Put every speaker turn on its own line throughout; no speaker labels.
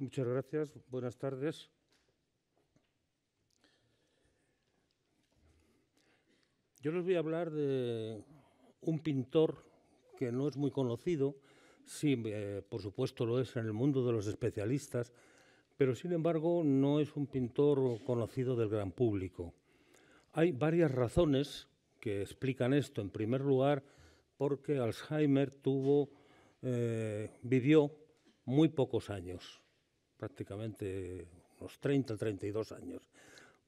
Muchas gracias. Buenas tardes. Yo les voy a hablar de un pintor que no es muy conocido, sí, eh, por supuesto lo es en el mundo de los especialistas, pero sin embargo no es un pintor conocido del gran público. Hay varias razones que explican esto. En primer lugar, porque Alzheimer tuvo, eh, vivió muy pocos años prácticamente unos 30, 32 años.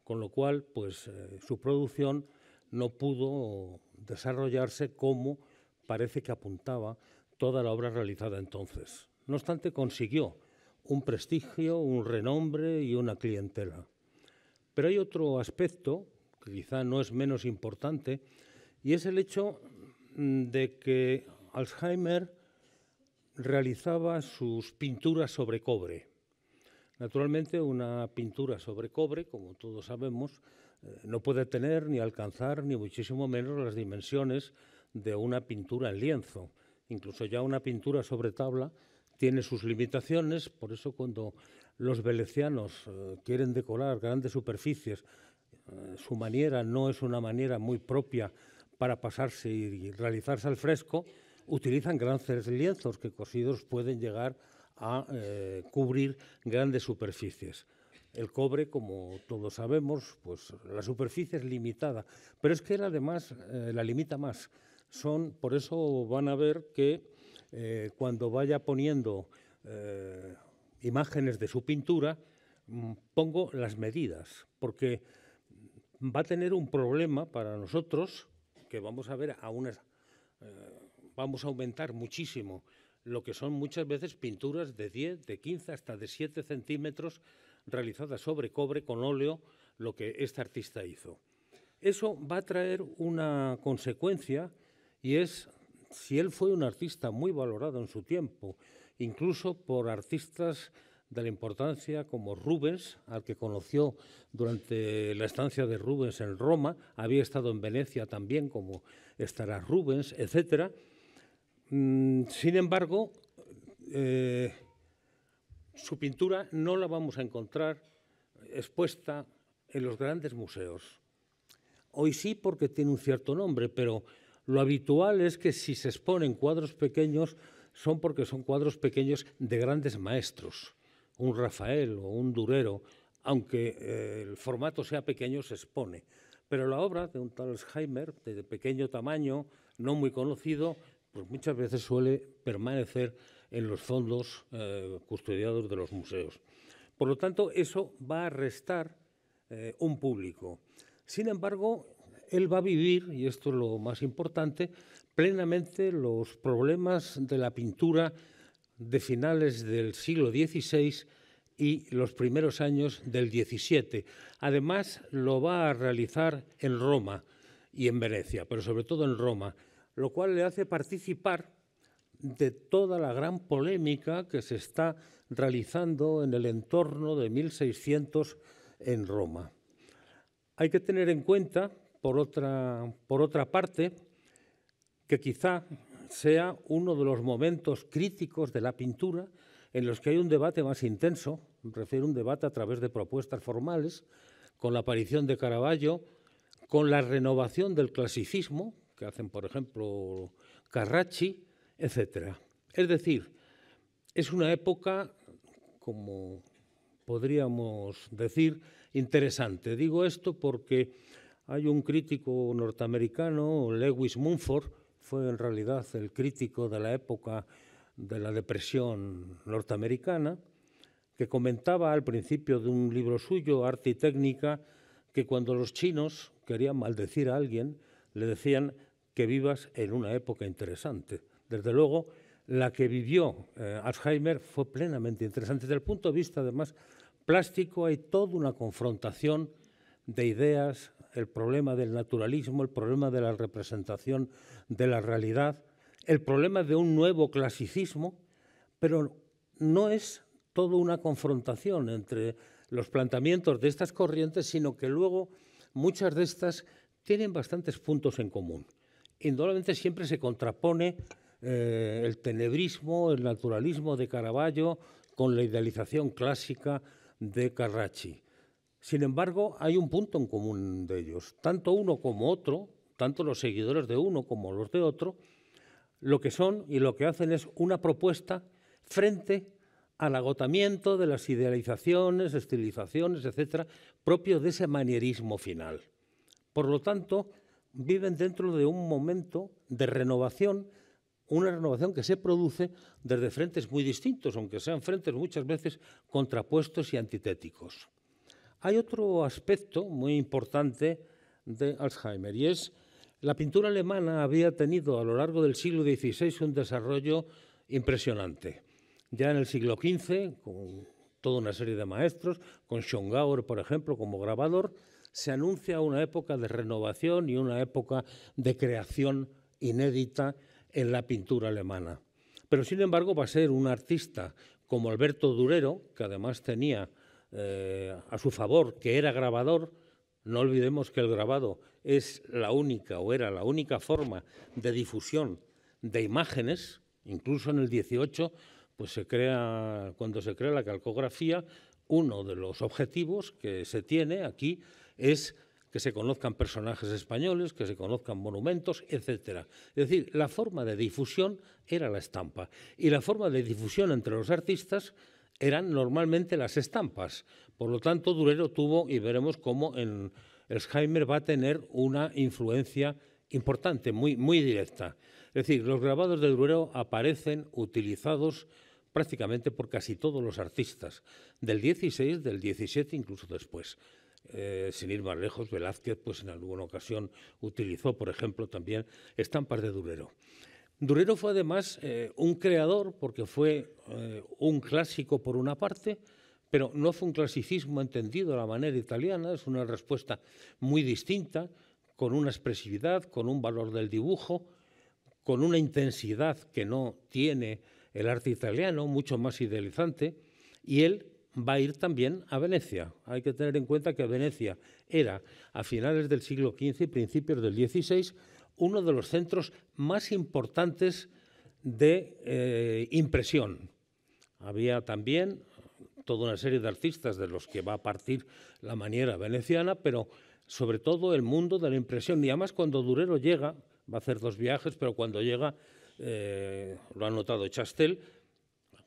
Con lo cual, pues eh, su producción no pudo desarrollarse como parece que apuntaba toda la obra realizada entonces. No obstante, consiguió un prestigio, un renombre y una clientela. Pero hay otro aspecto que quizá no es menos importante y es el hecho mm, de que Alzheimer realizaba sus pinturas sobre cobre. Naturalmente, una pintura sobre cobre, como todos sabemos, eh, no puede tener ni alcanzar ni muchísimo menos las dimensiones de una pintura en lienzo. Incluso ya una pintura sobre tabla tiene sus limitaciones, por eso cuando los velecianos eh, quieren decorar grandes superficies, eh, su manera no es una manera muy propia para pasarse y realizarse al fresco, utilizan grandes lienzos que cosidos pueden llegar a eh, cubrir grandes superficies. El cobre, como todos sabemos, pues la superficie es limitada, pero es que él además eh, la limita más. Son, por eso van a ver que eh, cuando vaya poniendo imágenes de su pintura, mm, pongo las medidas, porque va a tener un problema para nosotros que vamos a ver a unas, vamos a aumentar muchísimo lo que son muchas veces pinturas de 10, de 15, hasta de 7 centímetros realizadas sobre cobre con óleo, lo que este artista hizo. Eso va a traer una consecuencia y es, si él fue un artista muy valorado en su tiempo, incluso por artistas de la importancia como Rubens, al que conoció durante la estancia de Rubens en Roma, había estado en Venecia también, como estará Rubens, etcétera. Mm, sin embargo, eh, su pintura no la vamos a encontrar expuesta en los grandes museos. Hoy sí porque tiene un cierto nombre, pero lo habitual es que si se exponen cuadros pequeños son porque son cuadros pequeños de grandes maestros, un Rafael o un Durero, aunque eh, el formato sea pequeño se expone. Pero la obra de un tal de pequeño tamaño, no muy conocido, pues muchas veces suele permanecer en los fondos eh, custodiados de los museos. Por lo tanto, eso va a restar eh, un público. Sin embargo, él va a vivir, y esto es lo más importante, plenamente los problemas de la pintura de finales del siglo XVI y los primeros años del XVII. Además, lo va a realizar en Roma y en Venecia, pero sobre todo en Roma lo cual le hace participar de toda la gran polémica que se está realizando en el entorno de 1600 en Roma. Hay que tener en cuenta, por otra, por otra parte, que quizá sea uno de los momentos críticos de la pintura en los que hay un debate más intenso, refiero un debate a través de propuestas formales, con la aparición de Caravaggio, con la renovación del clasicismo, que hacen, por ejemplo, Carracci, etc. Es decir, es una época, como podríamos decir, interesante. Digo esto porque hay un crítico norteamericano, Lewis Mumford, fue en realidad el crítico de la época de la depresión norteamericana, que comentaba al principio de un libro suyo, Arte y Técnica, que cuando los chinos querían maldecir a alguien, le decían que vivas en una época interesante. Desde luego, la que vivió eh, Alzheimer fue plenamente interesante. Desde el punto de vista, además, plástico, hay toda una confrontación de ideas, el problema del naturalismo, el problema de la representación de la realidad, el problema de un nuevo clasicismo, pero no es toda una confrontación entre los planteamientos de estas corrientes, sino que luego muchas de estas tienen bastantes puntos en común indudablemente siempre se contrapone eh, el tenebrismo, el naturalismo de Caravaggio con la idealización clásica de Carracci. Sin embargo, hay un punto en común de ellos. Tanto uno como otro, tanto los seguidores de uno como los de otro, lo que son y lo que hacen es una propuesta frente al agotamiento de las idealizaciones, estilizaciones, etcétera, propio de ese manierismo final. Por lo tanto, viven dentro de un momento de renovación, una renovación que se produce desde frentes muy distintos, aunque sean frentes muchas veces contrapuestos y antitéticos. Hay otro aspecto muy importante de Alzheimer y es la pintura alemana había tenido a lo largo del siglo XVI un desarrollo impresionante. Ya en el siglo XV, con toda una serie de maestros, con Schongauer, por ejemplo, como grabador, se anuncia una época de renovación y una época de creación inédita en la pintura alemana. Pero sin embargo va a ser un artista como Alberto Durero, que además tenía eh, a su favor que era grabador, no olvidemos que el grabado es la única o era la única forma de difusión de imágenes, incluso en el 18, pues se crea, cuando se crea la calcografía, uno de los objetivos que se tiene aquí es que se conozcan personajes españoles, que se conozcan monumentos, etc. Es decir, la forma de difusión era la estampa y la forma de difusión entre los artistas eran normalmente las estampas. Por lo tanto, Durero tuvo, y veremos cómo en Alzheimer va a tener una influencia importante, muy, muy directa. Es decir, los grabados de Durero aparecen utilizados prácticamente por casi todos los artistas, del 16, del 17, incluso después. Eh, sin ir más lejos, Velázquez pues en alguna ocasión utilizó, por ejemplo, también estampas de Durero. Durero fue además eh, un creador porque fue eh, un clásico por una parte, pero no fue un clasicismo entendido a la manera italiana, es una respuesta muy distinta, con una expresividad, con un valor del dibujo, con una intensidad que no tiene el arte italiano, mucho más idealizante, y él va a ir también a Venecia. Hay que tener en cuenta que Venecia era, a finales del siglo XV y principios del XVI, uno de los centros más importantes de eh, impresión. Había también toda una serie de artistas de los que va a partir la manera veneciana, pero sobre todo el mundo de la impresión. Y además cuando Durero llega, va a hacer dos viajes, pero cuando llega, eh, lo ha notado Chastel,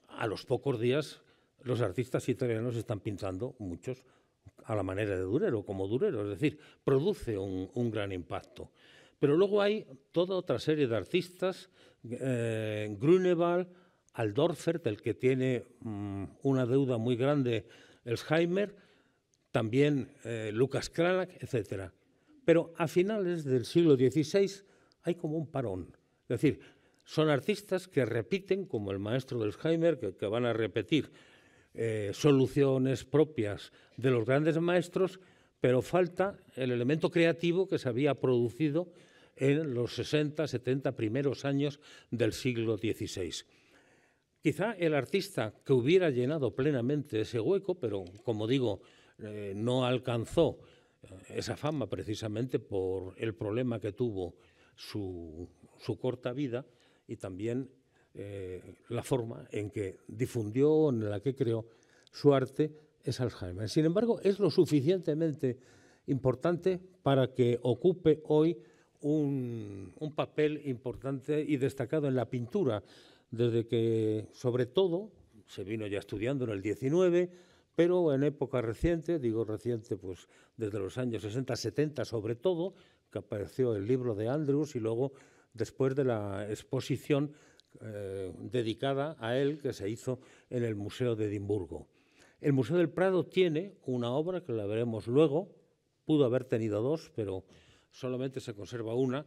a los pocos días los artistas italianos están pintando, muchos, a la manera de Durero, como Durero, es decir, produce un, gran impacto. Pero luego hay toda otra serie de artistas, eh, Grunewald, Aldorfer, del que tiene mm, una deuda muy grande Elsheimer, también eh, Lucas Cranach, etc. Pero a finales del siglo XVI hay como un parón. Es decir, son artistas que repiten, como el maestro de que van a repetir eh, soluciones propias de los grandes maestros, pero falta el elemento creativo que se había producido en los 60, 70 primeros años del siglo XVI. Quizá el artista que hubiera llenado plenamente ese hueco, pero como digo, eh, no alcanzó eh, esa fama precisamente por el problema que tuvo su, su corta vida y también eh, la forma en que difundió, en la que creó su arte, es Alzheimer. Sin embargo, es lo suficientemente importante para que ocupe hoy un, un papel importante y destacado en la pintura, desde que, sobre todo, se vino ya estudiando en el 19, pero en época reciente, digo reciente, pues desde los años 60-70 sobre todo, que apareció el libro de Andrews y luego después de la exposición eh, dedicada a él que se hizo en el Museo de Edimburgo. El Museo del Prado tiene una obra que la veremos luego, pudo haber tenido dos, pero solamente se conserva una,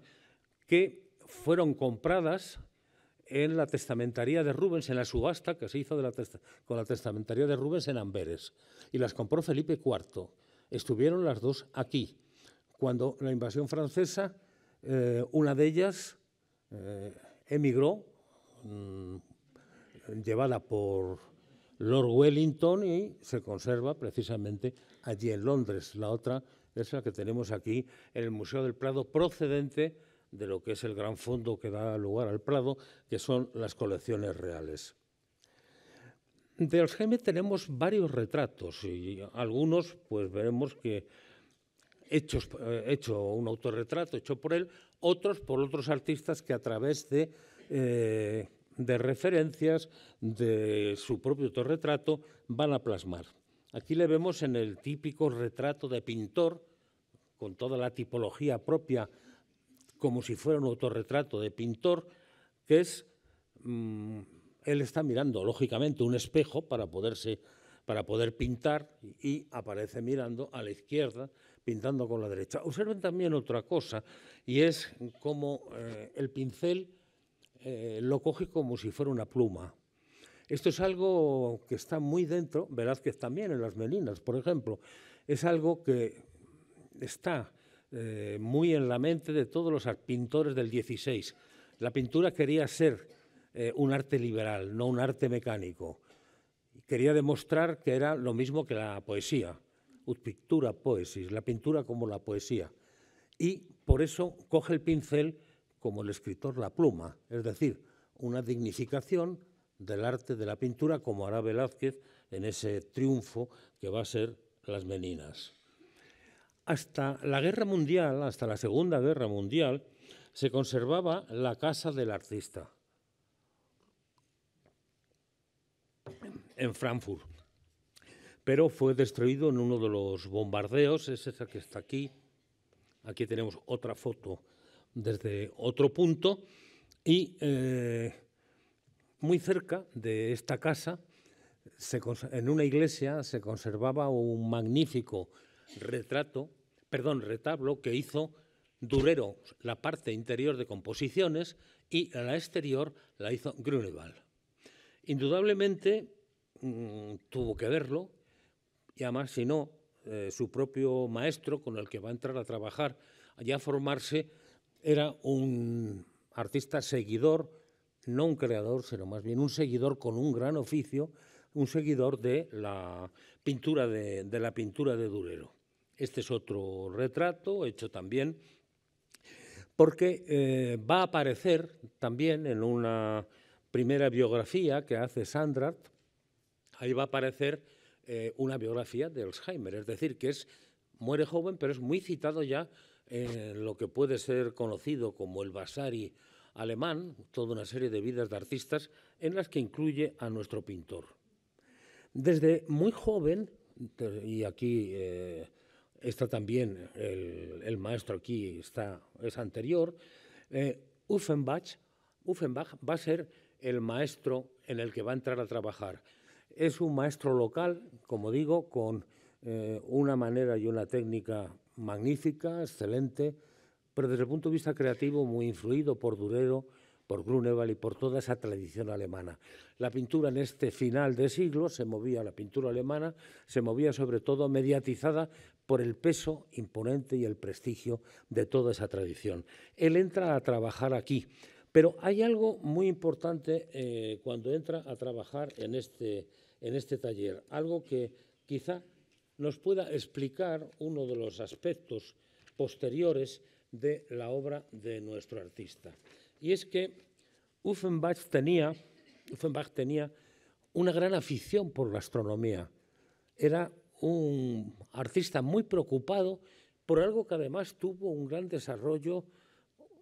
que fueron compradas en la testamentaría de Rubens, en la subasta que se hizo con la testamentaría de Rubens en Amberes, y las compró Felipe IV. Estuvieron las dos aquí. Cuando la invasión francesa, eh, una de ellas eh, emigró Mm, llevada por Lord Wellington y se conserva precisamente allí en Londres. La otra es la que tenemos aquí en el Museo del Prado, procedente de lo que es el gran fondo que da lugar al Prado, que son las colecciones reales. De Alzheimer tenemos varios retratos y algunos, pues veremos que hechos, eh, hecho un autorretrato hecho por él, otros por otros artistas que a través de eh, de referencias de su propio autorretrato van a plasmar. Aquí le vemos en el típico retrato de pintor, con toda la tipología propia, como si fuera un autorretrato de pintor, que es, mm, él está mirando, lógicamente, un espejo para, poderse, para poder pintar y aparece mirando a la izquierda, pintando con la derecha. Observen también otra cosa, y es como eh, el pincel eh, lo coge como si fuera una pluma. Esto es algo que está muy dentro, Velázquez también en las meninas, por ejemplo. Es algo que está eh, muy en la mente de todos los pintores del 16. La pintura quería ser eh, un arte liberal, no un arte mecánico. Quería demostrar que era lo mismo que la poesía, ut pictura poesis, la pintura como la poesía. Y por eso coge el pincel como el escritor la pluma, es decir, una dignificación del arte de la pintura, como hará Velázquez en ese triunfo que va a ser Las Meninas. Hasta la Guerra Mundial, hasta la Segunda Guerra Mundial, se conservaba la casa del artista en Frankfurt, pero fue destruido en uno de los bombardeos, es esa que está aquí. Aquí tenemos otra foto desde otro punto y eh, muy cerca de esta casa, en una iglesia, se conservaba un magnífico retrato, perdón, retablo que hizo Durero, la parte interior de composiciones, y la exterior la hizo Grunewald. Indudablemente mm, tuvo que verlo, y además, si no, eh, su propio maestro, con el que va a entrar a trabajar, allá a formarse, era un artista seguidor, no un creador, sino más bien un seguidor con un gran oficio, un seguidor de la pintura de, la pintura de Durero. Este es otro retrato hecho también porque eh, va a aparecer también en una primera biografía que hace Sandrart, ahí va a aparecer eh, una biografía de Alzheimer, es decir, que es muere joven, pero es muy citado ya en lo que puede ser conocido como el Vasari alemán, toda una serie de vidas de artistas en las que incluye a nuestro pintor. Desde muy joven, y aquí eh, está también el, maestro, aquí está, es anterior, eh, Uffenbach, va a ser el maestro en el que va a entrar a trabajar. Es un maestro local, como digo, con eh, una manera y una técnica magnífica, excelente, pero desde el punto de vista creativo muy influido por Durero, por Grunewald y por toda esa tradición alemana. La pintura en este final de siglo se movía, la pintura alemana se movía sobre todo mediatizada por el peso imponente y el prestigio de toda esa tradición. Él entra a trabajar aquí, pero hay algo muy importante eh, cuando entra a trabajar en este, en este taller, algo que quizá nos pueda explicar uno de los aspectos posteriores de la obra de nuestro artista. Y es que Uffenbach tenía, Uffenbach tenía una gran afición por la astronomía. Era un artista muy preocupado por algo que además tuvo un gran desarrollo,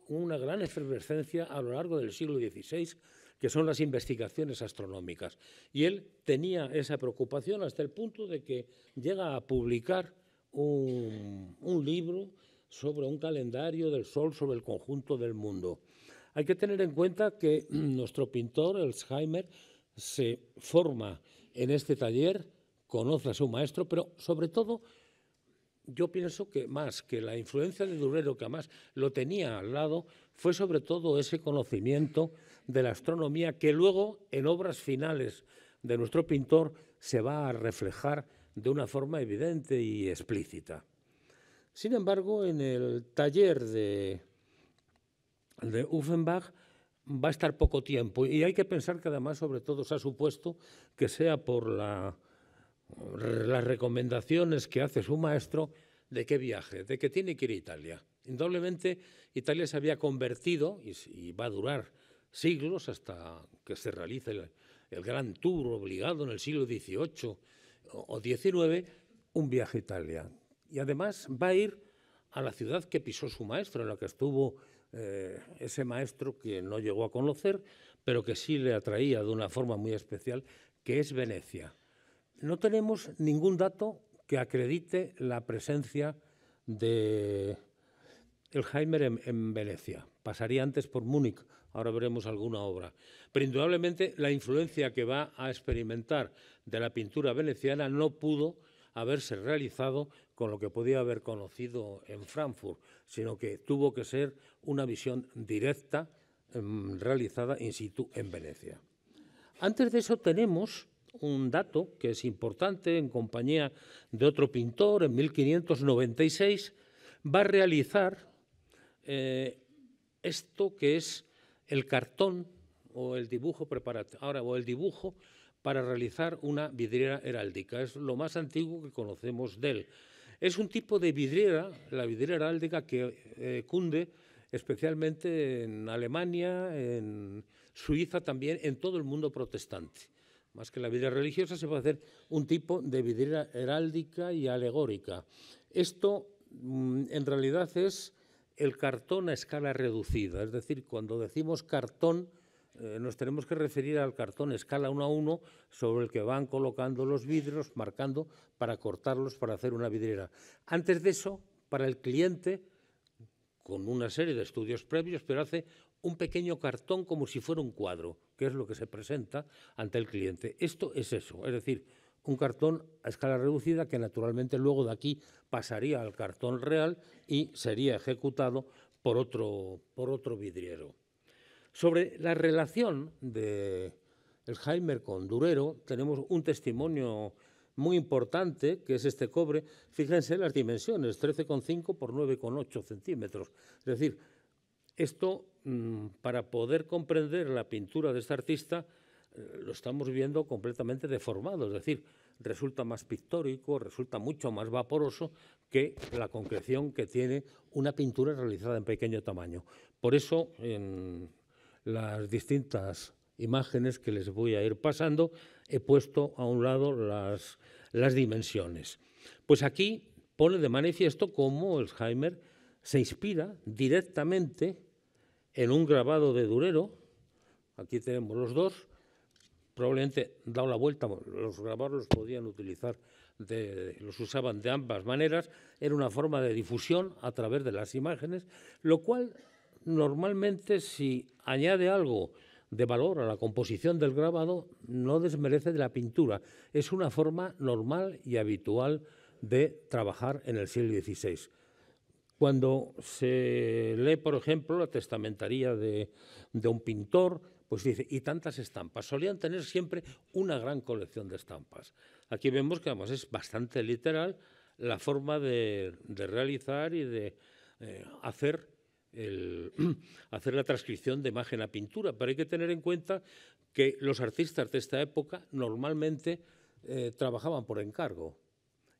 una gran efervescencia a lo largo del siglo XVI que son las investigaciones astronómicas. Y él tenía esa preocupación hasta el punto de que llega a publicar un, libro sobre un calendario del Sol sobre el conjunto del mundo. Hay que tener en cuenta que nuestro pintor, Alzheimer, se forma en este taller, conoce a su maestro, pero sobre todo yo pienso que más que la influencia de Durero, que además lo tenía al lado, fue sobre todo ese conocimiento de la astronomía que luego en obras finales de nuestro pintor se va a reflejar de una forma evidente y explícita. Sin embargo, en el taller de, de Uffenbach va a estar poco tiempo y hay que pensar que además, sobre todo, se ha supuesto que sea por las recomendaciones que hace su maestro de qué viaje, de qué tiene que ir a Italia. Indudablemente, Italia se había convertido, y va a durar siglos hasta que se realice el, gran tour obligado en el siglo XVIII o XIX, un viaje a Italia. Y además va a ir a la ciudad que pisó su maestro, en la que estuvo eh, ese maestro que no llegó a conocer, pero que sí le atraía de una forma muy especial, que es Venecia. No tenemos ningún dato que acredite la presencia de Elheimer en Venecia. Pasaría antes por Múnich, ahora veremos alguna obra. Pero indudablemente la influencia que va a experimentar de la pintura veneciana no pudo haberse realizado con lo que podía haber conocido en Frankfurt, sino que tuvo que ser una visión directa em, realizada in situ en Venecia. Antes de eso tenemos un dato que es importante en compañía de otro pintor, en 1596 va a realizar eh, esto que es el cartón o el dibujo ahora el dibujo para realizar una vidriera heráldica. Es lo más antiguo que conocemos de él. Es un tipo de vidriera, la vidriera heráldica que eh, cunde especialmente en Alemania, en Suiza también, en todo el mundo protestante. Más que la vidriera religiosa se puede hacer un tipo de vidriera heráldica y alegórica. Esto mm, en realidad es el cartón a escala reducida. Es decir, cuando decimos cartón, eh, nos tenemos que referir al cartón escala 1 a 1 sobre el que van colocando los vidrios, marcando para cortarlos, para hacer una vidriera. Antes de eso, para el cliente, con una serie de estudios previos, pero hace un pequeño cartón como si fuera un cuadro, que es lo que se presenta ante el cliente. Esto es eso, es decir, un cartón a escala reducida que naturalmente luego de aquí pasaría al cartón real y sería ejecutado por otro, por otro vidriero. Sobre la relación de Jaime con Durero tenemos un testimonio muy importante, que es este cobre. Fíjense las dimensiones, 13,5 por 9,8 centímetros. Es decir, esto, mm, para poder comprender la pintura de este artista, eh, lo estamos viendo completamente deformado, es decir, resulta más pictórico, resulta mucho más vaporoso que la concreción que tiene una pintura realizada en pequeño tamaño. Por eso, en las distintas imágenes que les voy a ir pasando, he puesto a un lado las, dimensiones. Pues aquí pone de manifiesto cómo Alzheimer se inspira directamente en un grabado de Durero, aquí tenemos los dos, probablemente dado la vuelta, los grabados los podían utilizar, de, los usaban de ambas maneras, era una forma de difusión a través de las imágenes, lo cual normalmente si añade algo de valor a la composición del grabado no desmerece de la pintura, es una forma normal y habitual de trabajar en el siglo XVI. Cuando se lee, por ejemplo, la testamentaría de un pintor, pues y tantas estampas. Solían tener siempre una gran colección de estampas. Aquí vemos que además es bastante literal la forma de, realizar y de eh, hacer, el, hacer la transcripción de imagen a pintura. Pero hay que tener en cuenta que los artistas de esta época normalmente eh, trabajaban por encargo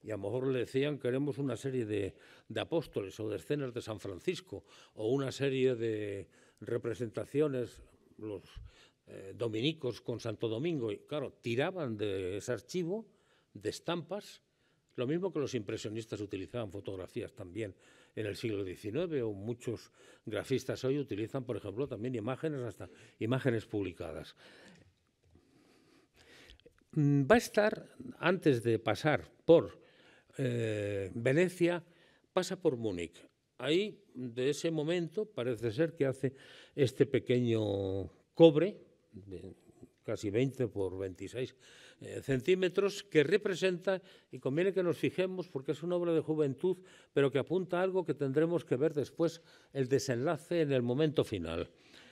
y a lo mejor le decían queremos una serie de, de, apóstoles o de escenas de San Francisco o una serie de representaciones los eh, dominicos con Santo Domingo, y claro, tiraban de ese archivo de estampas, lo mismo que los impresionistas utilizaban fotografías también en el siglo XIX, o muchos grafistas hoy utilizan, por ejemplo, también imágenes, hasta imágenes publicadas. Mm, va a estar, antes de pasar por eh, Venecia, pasa por Múnich. Ahí de ese momento parece ser que hace este pequeño cobre, de casi 20 por 26 eh, centímetros, que representa, y conviene que nos fijemos porque es una obra de juventud, pero que apunta a algo que tendremos que ver después, el desenlace en el momento final.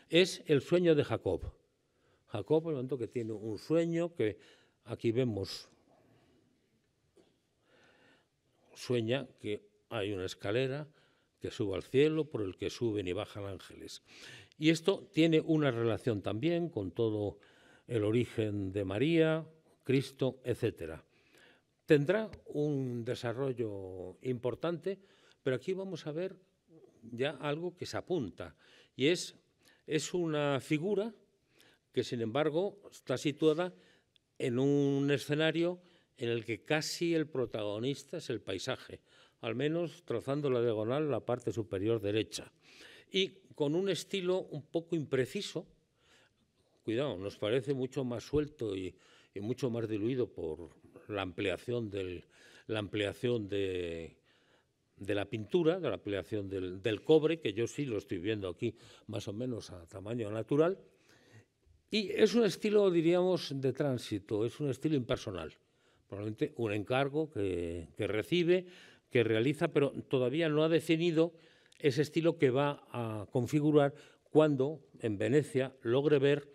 Es el sueño de Jacob. Jacob, por lo tanto, que tiene un sueño que aquí vemos. Sueña que hay una escalera, que suba al cielo, por el que suben y bajan ángeles. Y esto tiene una relación también con todo el origen de María, Cristo, etc. Tendrá un desarrollo importante, pero aquí vamos a ver ya algo que se apunta, y es, es una figura que sin embargo está situada en un escenario en el que casi el protagonista es el paisaje al menos trazando la diagonal la parte superior derecha. Y con un estilo un poco impreciso, cuidado, nos parece mucho más suelto y, mucho más diluido por la ampliación, la ampliación de, la pintura, de la ampliación del, cobre, que yo sí lo estoy viendo aquí más o menos a tamaño natural. Y es un estilo, diríamos, de tránsito, es un estilo impersonal, probablemente un encargo que recibe que realiza, pero todavía no ha definido ese estilo que va a configurar cuando en Venecia logre ver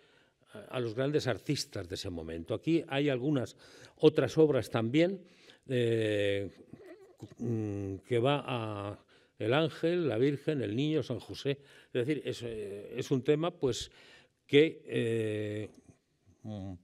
a los grandes artistas de ese momento. Aquí hay algunas otras obras también eh, mm, que va a el ángel, la Virgen, el niño, San José. Es decir, es, eh, un tema pues que eh,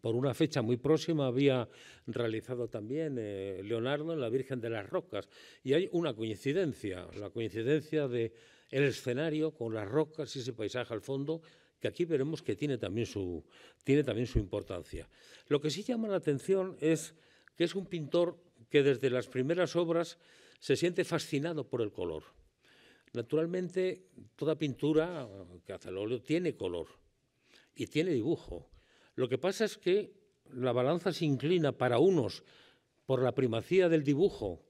por una fecha muy próxima había realizado también eh, Leonardo en la Virgen de las Rocas. Y hay una coincidencia, la coincidencia de el escenario con las rocas y ese paisaje al fondo, que aquí veremos que tiene también su, tiene también su importancia. Lo que sí llama la atención es que es un pintor que desde las primeras obras se siente fascinado por el color. Naturalmente, toda pintura que hace el óleo tiene color y tiene dibujo. Lo que pasa es que la balanza se inclina para unos por la primacía del dibujo,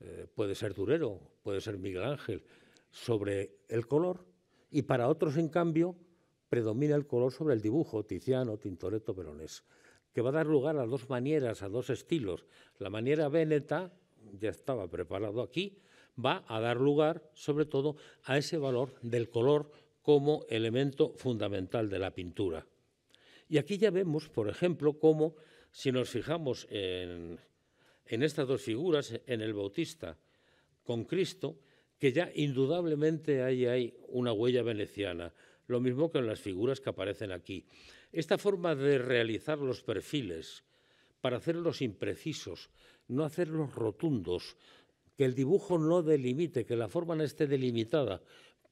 eh, puede ser Durero, puede ser Miguel Ángel, sobre el color, y para otros, en cambio, predomina el color sobre el dibujo, Tiziano, Tintoretto, Peronés, que va a dar lugar a dos maneras, a dos estilos. La manera veneta, ya estaba preparado aquí, va a dar lugar, sobre todo, a ese valor del color como elemento fundamental de la pintura. Y aquí ya vemos, por ejemplo, cómo si nos fijamos en, estas dos figuras, en el Bautista con Cristo, que ya indudablemente ahí hay una huella veneciana, lo mismo que en las figuras que aparecen aquí. Esta forma de realizar los perfiles para hacerlos imprecisos, no hacerlos rotundos, que el dibujo no delimite, que la forma no esté delimitada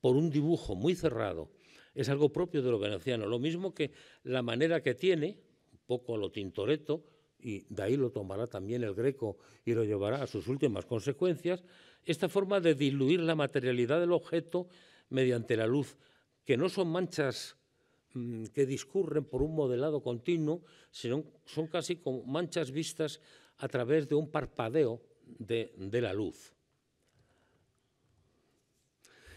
por un dibujo muy cerrado, es algo propio de lo veneciano, lo mismo que la manera que tiene, un poco a lo tintoreto, y de ahí lo tomará también el greco y lo llevará a sus últimas consecuencias, esta forma de diluir la materialidad del objeto mediante la luz, que no son manchas mm, que discurren por un modelado continuo, sino son casi como manchas vistas a través de un parpadeo de la luz.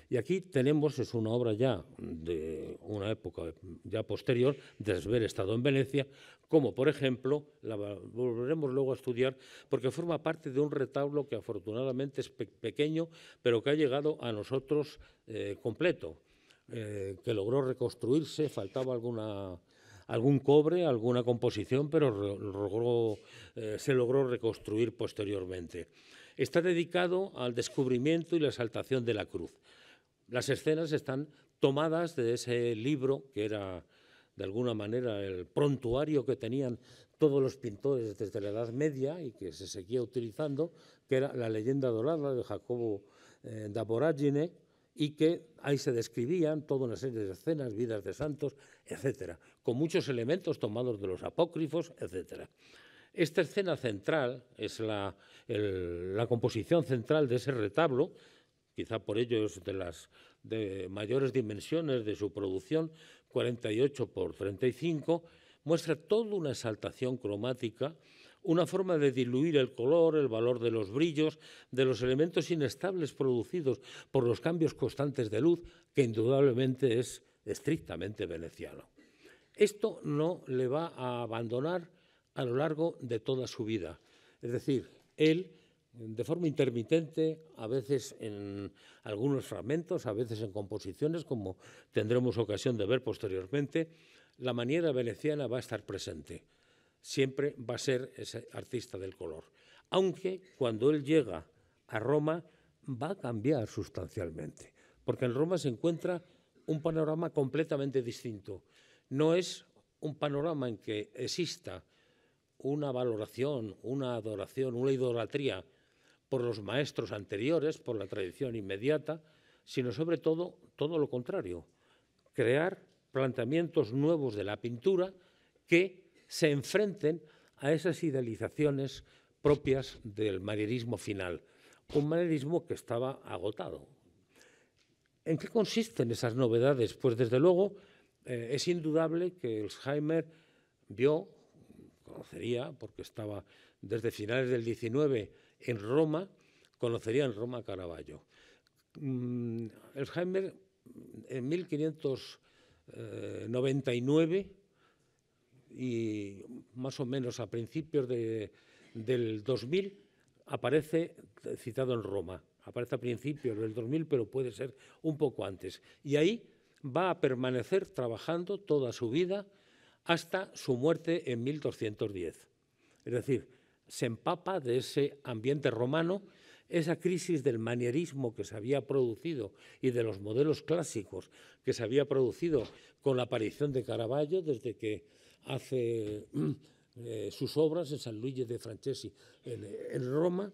Y aquí tenemos, es una obra ya de una época ya posterior, de haber estado en Venecia, como por ejemplo, la volveremos luego a estudiar, porque forma parte de un retablo que afortunadamente es pequeño, pero que ha llegado a nosotros eh, completo, eh, que logró reconstruirse, faltaba algún cobre, alguna composición, pero eh, se logró reconstruir posteriormente. Está dedicado al descubrimiento y la exaltación de la cruz. Las escenas están tomadas de ese libro que era de alguna manera el prontuario que tenían todos los pintores desde la Edad Media y que se seguía utilizando, que era la leyenda dorada de Jacobo de eh, da y que ahí se describían toda una serie de escenas, vidas de santos, etcétera, con muchos elementos tomados de los apócrifos, etcétera. Esta escena central es la composición central de ese retablo quizá por ello es de las mayores dimensiones de su producción, 48 por 35, muestra toda una exaltación cromática, una forma de diluir el color, el valor de los brillos, de los elementos inestables producidos por los cambios constantes de luz, que indudablemente es estrictamente veneciano. Esto no le va a abandonar a lo largo de toda su vida. Es decir, él de forma intermitente, a veces en algunos fragmentos, a veces en composiciones, como tendremos ocasión de ver posteriormente, la manera veneciana va a estar presente. Siempre va a ser ese artista del color. Aunque cuando él llega a Roma va a cambiar sustancialmente, porque en Roma se encuentra un panorama completamente distinto. No es un panorama en que exista una valoración, una adoración, una idolatría por los maestros anteriores, por la tradición inmediata, sino sobre todo todo lo contrario, crear planteamientos nuevos de la pintura que se enfrenten a esas idealizaciones propias del manierismo final, un manierismo que estaba agotado. ¿En qué consisten esas novedades? Pues desde luego eh, es indudable que Alzheimer vio, conocería, porque estaba desde finales del XIX en Roma, conocería mm, en Roma a Caravaggio. en 1599 y más o menos a principios del 2000 aparece citado en Roma. Aparece a principios del 2000, pero puede ser un poco antes. Y ahí va a permanecer trabajando toda su vida hasta su muerte en 1210. Es decir, se empapa de ese ambiente romano, esa crisis del manierismo que se había producido y de los modelos clásicos que se había producido con la aparición de Caravaggio desde que hace eh, sus obras en San Luigi de Francesi en, en Roma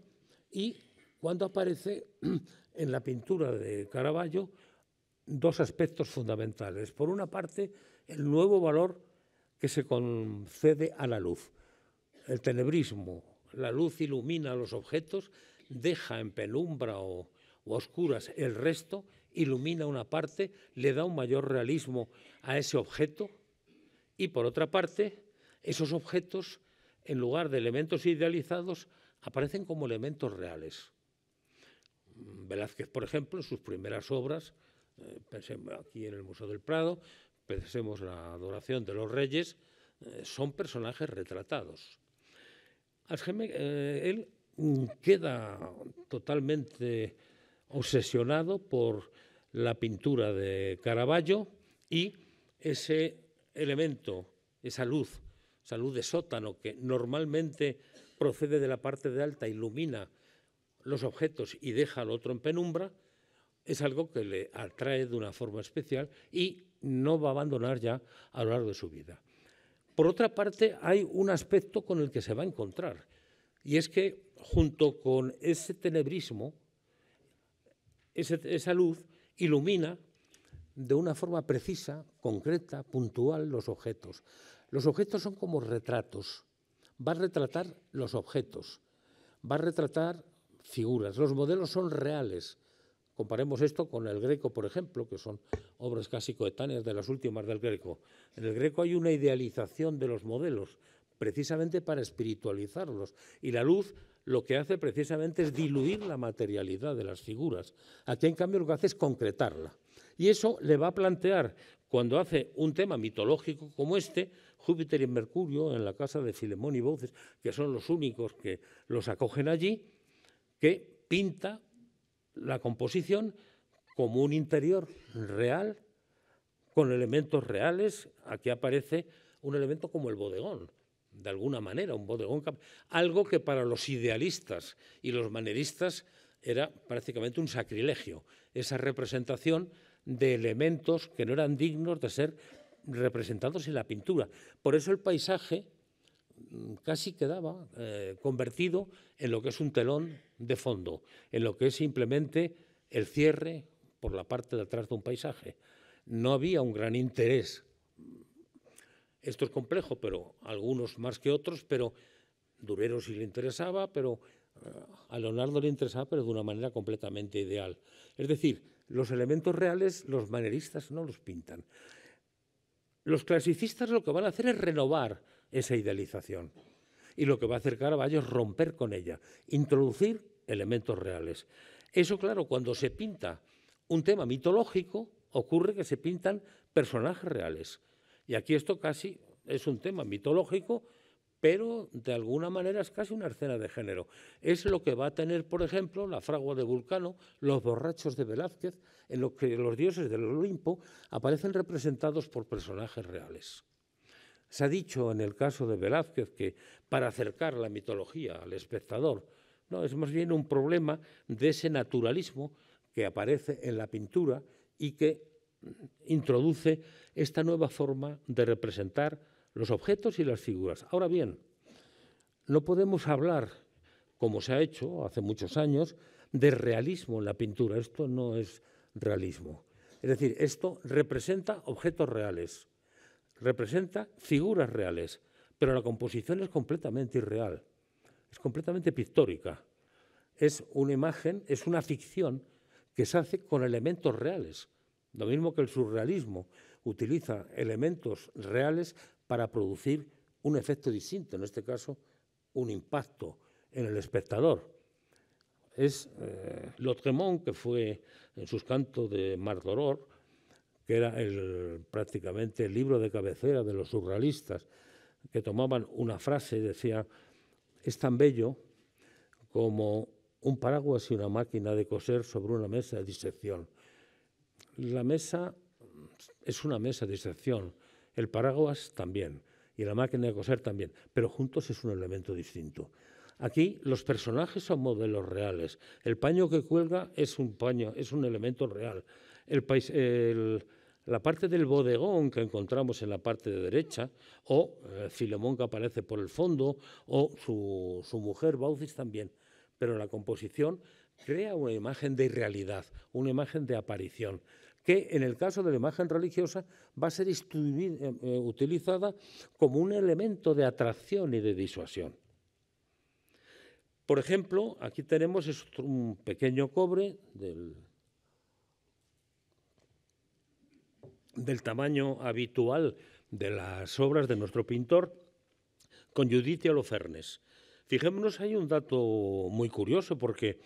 y cuando aparece en la pintura de Caravaggio dos aspectos fundamentales. Por una parte, el nuevo valor que se concede a la luz el tenebrismo. La luz ilumina los objetos, deja en penumbra o, oscuras el resto, ilumina una parte, le da un mayor realismo a ese objeto y por otra parte, esos objetos, en lugar de elementos idealizados, aparecen como elementos reales. Velázquez, por ejemplo, en sus primeras obras, eh, pensemos aquí en el Museo del Prado, pensemos la adoración de los reyes, eh, son personajes retratados. Eh, él queda totalmente obsesionado por la pintura de Caravaggio y ese elemento, esa luz, esa luz de sótano que normalmente procede de la parte de alta, ilumina los objetos y deja al otro en penumbra, es algo que le atrae de una forma especial y no va a abandonar ya a lo largo de su vida. Por otra parte, hay un aspecto con el que se va a encontrar, y es que junto con ese tenebrismo, esa luz ilumina de una forma precisa, concreta, puntual los objetos. Los objetos son como retratos. Va a retratar los objetos, va a retratar figuras. Los modelos son reales, Comparemos esto con el Greco, por ejemplo, que son obras casi coetáneas de las últimas del Greco. En el Greco hay una idealización de los modelos, precisamente para espiritualizarlos. Y la luz lo que hace precisamente es diluir la materialidad de las figuras. Aquí, en cambio, lo que hace es concretarla. Y eso le va a plantear, cuando hace un tema mitológico como este, Júpiter y Mercurio en la casa de Filemón y Voces, que son los únicos que los acogen allí, que pinta la composición como un interior real, con elementos reales. Aquí aparece un elemento como el bodegón, de alguna manera, un bodegón, algo que para los idealistas y los maneristas era prácticamente un sacrilegio, esa representación de elementos que no eran dignos de ser representados en la pintura. Por eso el paisaje Mm, casi quedaba eh, convertido en lo que es un telón de fondo, en lo que es simplemente el cierre por la parte de atrás de un paisaje. No había un gran interés. Esto es complejo, pero algunos más que otros, pero Durero sí le interesaba, pero eh, a Leonardo le interesaba, pero de una manera completamente ideal. Es decir, los elementos reales los maneristas no los pintan. Los clasicistas lo que van a hacer es renovar esa idealización. Y lo que va a hacer Caravaggio es romper con ella, introducir elementos reales. Eso, claro, cuando se pinta un tema mitológico, ocurre que se pintan personajes reales. Y aquí esto casi es un tema mitológico, pero de alguna manera es casi una escena de género. Es lo que va a tener, por ejemplo, la fragua de Vulcano, los borrachos de Velázquez, en los que los dioses del Olimpo aparecen representados por personajes reales. Se ha dicho en el caso de Velázquez que para acercar la mitología al espectador, no, es más bien un problema de ese naturalismo que aparece en la pintura y que introduce esta nueva forma de representar los objetos y las figuras. Ahora bien, no podemos hablar, como se ha hecho hace muchos años, de realismo en la pintura. Esto no es realismo. Es decir, esto representa objetos reales representa figuras reales, pero la composición es completamente irreal, es completamente pictórica. Es una imagen, es una ficción que se hace con elementos reales, lo mismo que el surrealismo utiliza elementos reales para producir un efecto distinto, en este caso un impacto en el espectador. Es eh, L'Otremont, que fue en sus cantos de Mar Mardoror, que era el, prácticamente el libro de cabecera de los surrealistas, que tomaban una frase y decía, es tan bello como un paraguas y una máquina de coser sobre una mesa de disección. La mesa es una mesa de disección, el paraguas también, y la máquina de coser también, pero juntos es un elemento distinto. Aquí los personajes son modelos reales. El paño que cuelga es un paño, es un elemento real. El, país el, la parte del bodegón que encontramos en la parte de derecha, o eh, Filemón que aparece por el fondo, o su, mujer Baucis también, pero la composición crea una imagen de irrealidad, una imagen de aparición, que en el caso de la imagen religiosa va a ser eh, eh, utilizada como un elemento de atracción y de disuasión. Por ejemplo, aquí tenemos un pequeño cobre del del tamaño habitual de las obras de nuestro pintor, con Judith Lofernes. Fijémonos, hay un dato muy curioso porque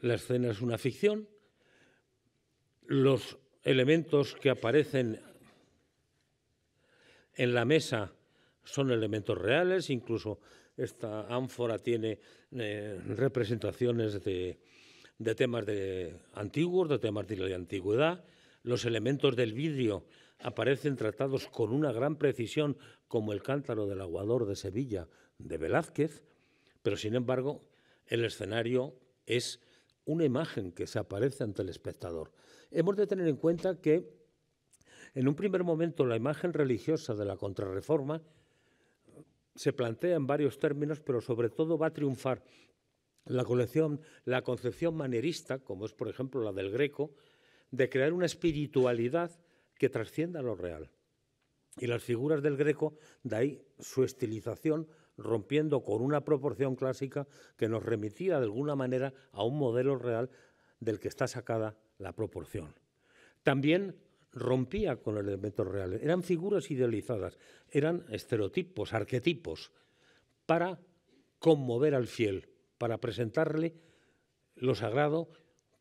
la escena es una ficción, los elementos que aparecen en la mesa son elementos reales, incluso esta ánfora tiene eh, representaciones de, de, temas de antiguos, de temas de la antigüedad, los elementos del vidrio aparecen tratados con una gran precisión, como el cántaro del aguador de Sevilla de Velázquez, pero sin embargo el escenario es una imagen que se aparece ante el espectador. Hemos de tener en cuenta que en un primer momento la imagen religiosa de la contrarreforma se plantea en varios términos, pero sobre todo va a triunfar la, colección, la concepción manierista, como es por ejemplo la del Greco, de crear una espiritualidad que trascienda lo real. Y las figuras del greco, de ahí su estilización, rompiendo con una proporción clásica que nos remitía de alguna manera a un modelo real del que está sacada la proporción. También rompía con elementos reales, eran figuras idealizadas, eran estereotipos, arquetipos, para conmover al fiel, para presentarle lo sagrado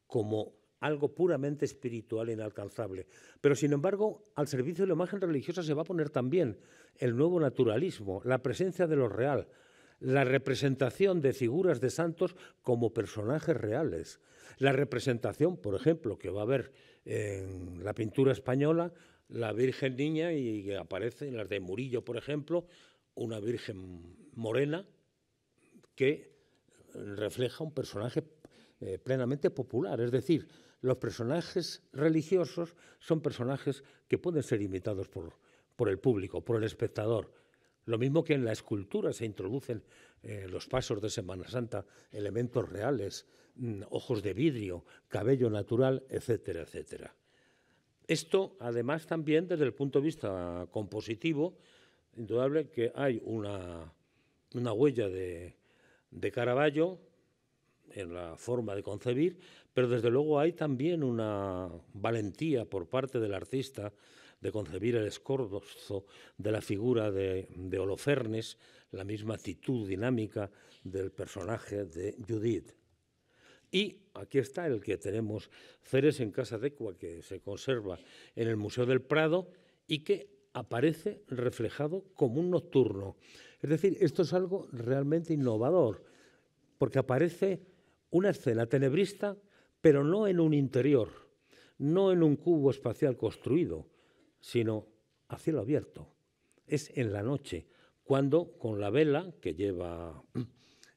como algo puramente espiritual e inalcanzable. Pero sin embargo, al servicio de la imagen religiosa se va a poner también el nuevo naturalismo, la presencia de lo real, la representación de figuras de santos como personajes reales. La representación, por ejemplo, que va a haber en la pintura española, la Virgen Niña, y aparece en las de Murillo, por ejemplo, una Virgen morena que refleja un personaje eh, plenamente popular, es decir, los personajes religiosos son personajes que pueden ser imitados por, el público, por el espectador. Lo mismo que en la escultura se introducen eh, los pasos de Semana Santa, elementos reales, mm, ojos de vidrio, cabello natural, etcétera, etcétera. Esto, además, también desde el punto de vista compositivo, indudable que hay una, huella de, de Caravaggio en la forma de concebir, pero desde luego hay también una valentía por parte del artista de concebir el escorzo de la figura de, de Holofernes, la misma actitud dinámica del personaje de Judith. Y aquí está el que tenemos, Ceres en Casa de que se conserva en el Museo del Prado y que aparece reflejado como un nocturno. Es decir, esto es algo realmente innovador, porque aparece una escena tenebrista pero no en un interior, no en un cubo espacial construido, sino a cielo abierto. Es en la noche, cuando con la vela que lleva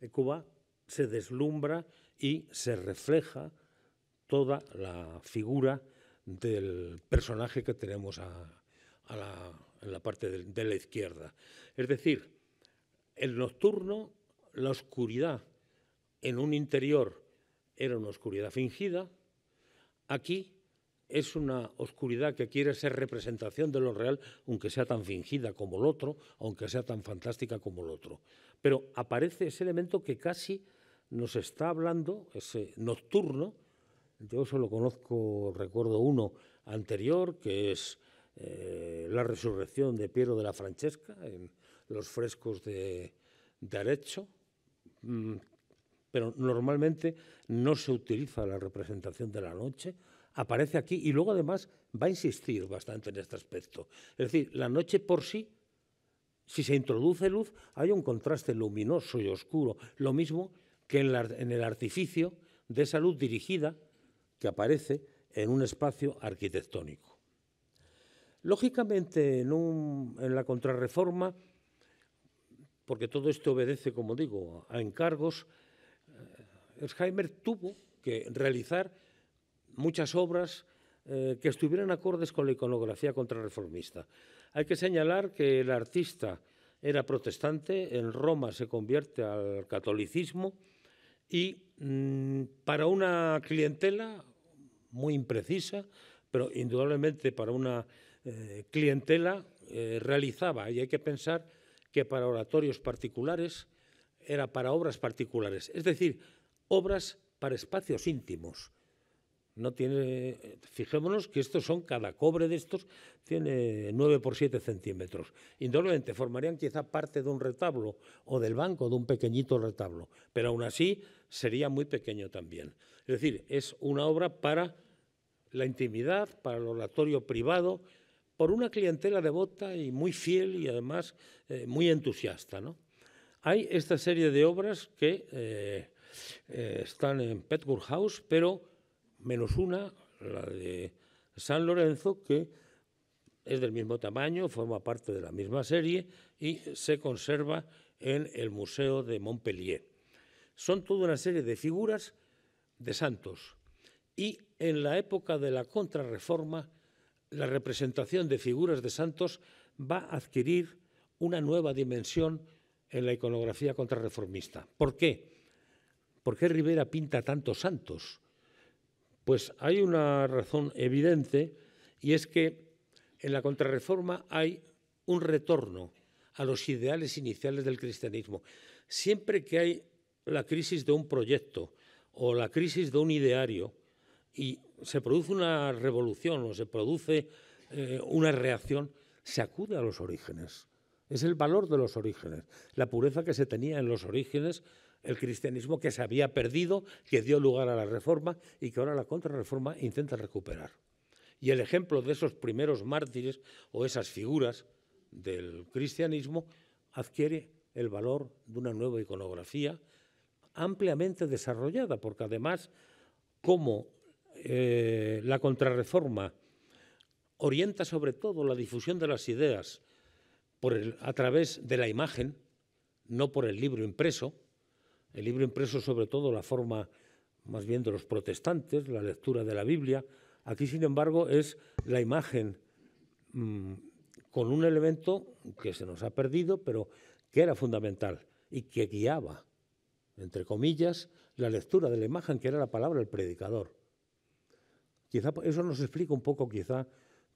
eh, Cuba se deslumbra y se refleja toda la figura del personaje que tenemos a, la, en la parte de la izquierda. Es decir, el nocturno, la oscuridad en un interior era una oscuridad fingida, aquí es una oscuridad que quiere ser representación de lo real, aunque sea tan fingida como el otro, aunque sea tan fantástica como el otro. Pero aparece ese elemento que casi nos está hablando, ese nocturno, yo solo conozco, recuerdo uno anterior, que es eh, la resurrección de Piero de la Francesca en los frescos de, de mm, pero normalmente no se utiliza la representación de la noche, aparece aquí y luego además va a insistir bastante en este aspecto. Es decir, la noche por sí, si se introduce luz, hay un contraste luminoso y oscuro, lo mismo que en, el artificio de esa luz dirigida que aparece en un espacio arquitectónico. Lógicamente, en la contrarreforma, porque todo esto obedece, como digo, a encargos, Heimer tuvo que realizar muchas obras eh, que estuvieran acordes con la iconografía contrarreformista. Hay que señalar que el artista era protestante, en Roma se convierte al catolicismo y mm, para una clientela muy imprecisa, pero indudablemente para una eh, clientela eh, realizaba, y hay que pensar que para oratorios particulares era para obras particulares. Es decir, obras para espacios íntimos. No tiene, fijémonos que estos son, cada cobre de estos tiene 9 por 7 centímetros. Indudablemente formarían quizá parte de un retablo o del banco de un pequeñito retablo, pero aún así sería muy pequeño también. Es decir, es una obra para la intimidad, para el oratorio privado, por una clientela devota y muy fiel y además eh, muy entusiasta. ¿no? Hay esta serie de obras que eh, eh, están en Petworth House, pero menos una, la de San Lorenzo, que es del mismo tamaño, forma parte de la misma serie y se conserva en el Museo de Montpellier. Son toda una serie de figuras de santos. Y en la época de la contrarreforma, la representación de figuras de santos va a adquirir una nueva dimensión en la iconografía contrarreformista. ¿Por qué? ¿Por qué Rivera pinta tantos santos? Pues hay una razón evidente y es que en la contrarreforma hay un retorno a los ideales iniciales del cristianismo. Siempre que hay la crisis de un proyecto o la crisis de un ideario y se produce una revolución o se produce eh, una reacción, se acude a los orígenes. Es el valor de los orígenes, la pureza que se tenía en los orígenes el cristianismo que se había perdido, que dio lugar a la reforma y que ahora la contrarreforma intenta recuperar. Y el ejemplo de esos primeros mártires o esas figuras del cristianismo adquiere el valor de una nueva iconografía ampliamente desarrollada, porque además, como eh, la contrarreforma orienta sobre todo la difusión de las ideas por a través de la imagen, no por el libro impreso, el libro impreso, sobre todo, la forma más bien de los protestantes, la lectura de la Biblia. Aquí, sin embargo, es la imagen mm, con un elemento que se nos ha perdido, pero que era fundamental y que guiaba, entre comillas, la lectura de la imagen, que era la palabra del predicador. Quizá eso nos explica un poco, quizá,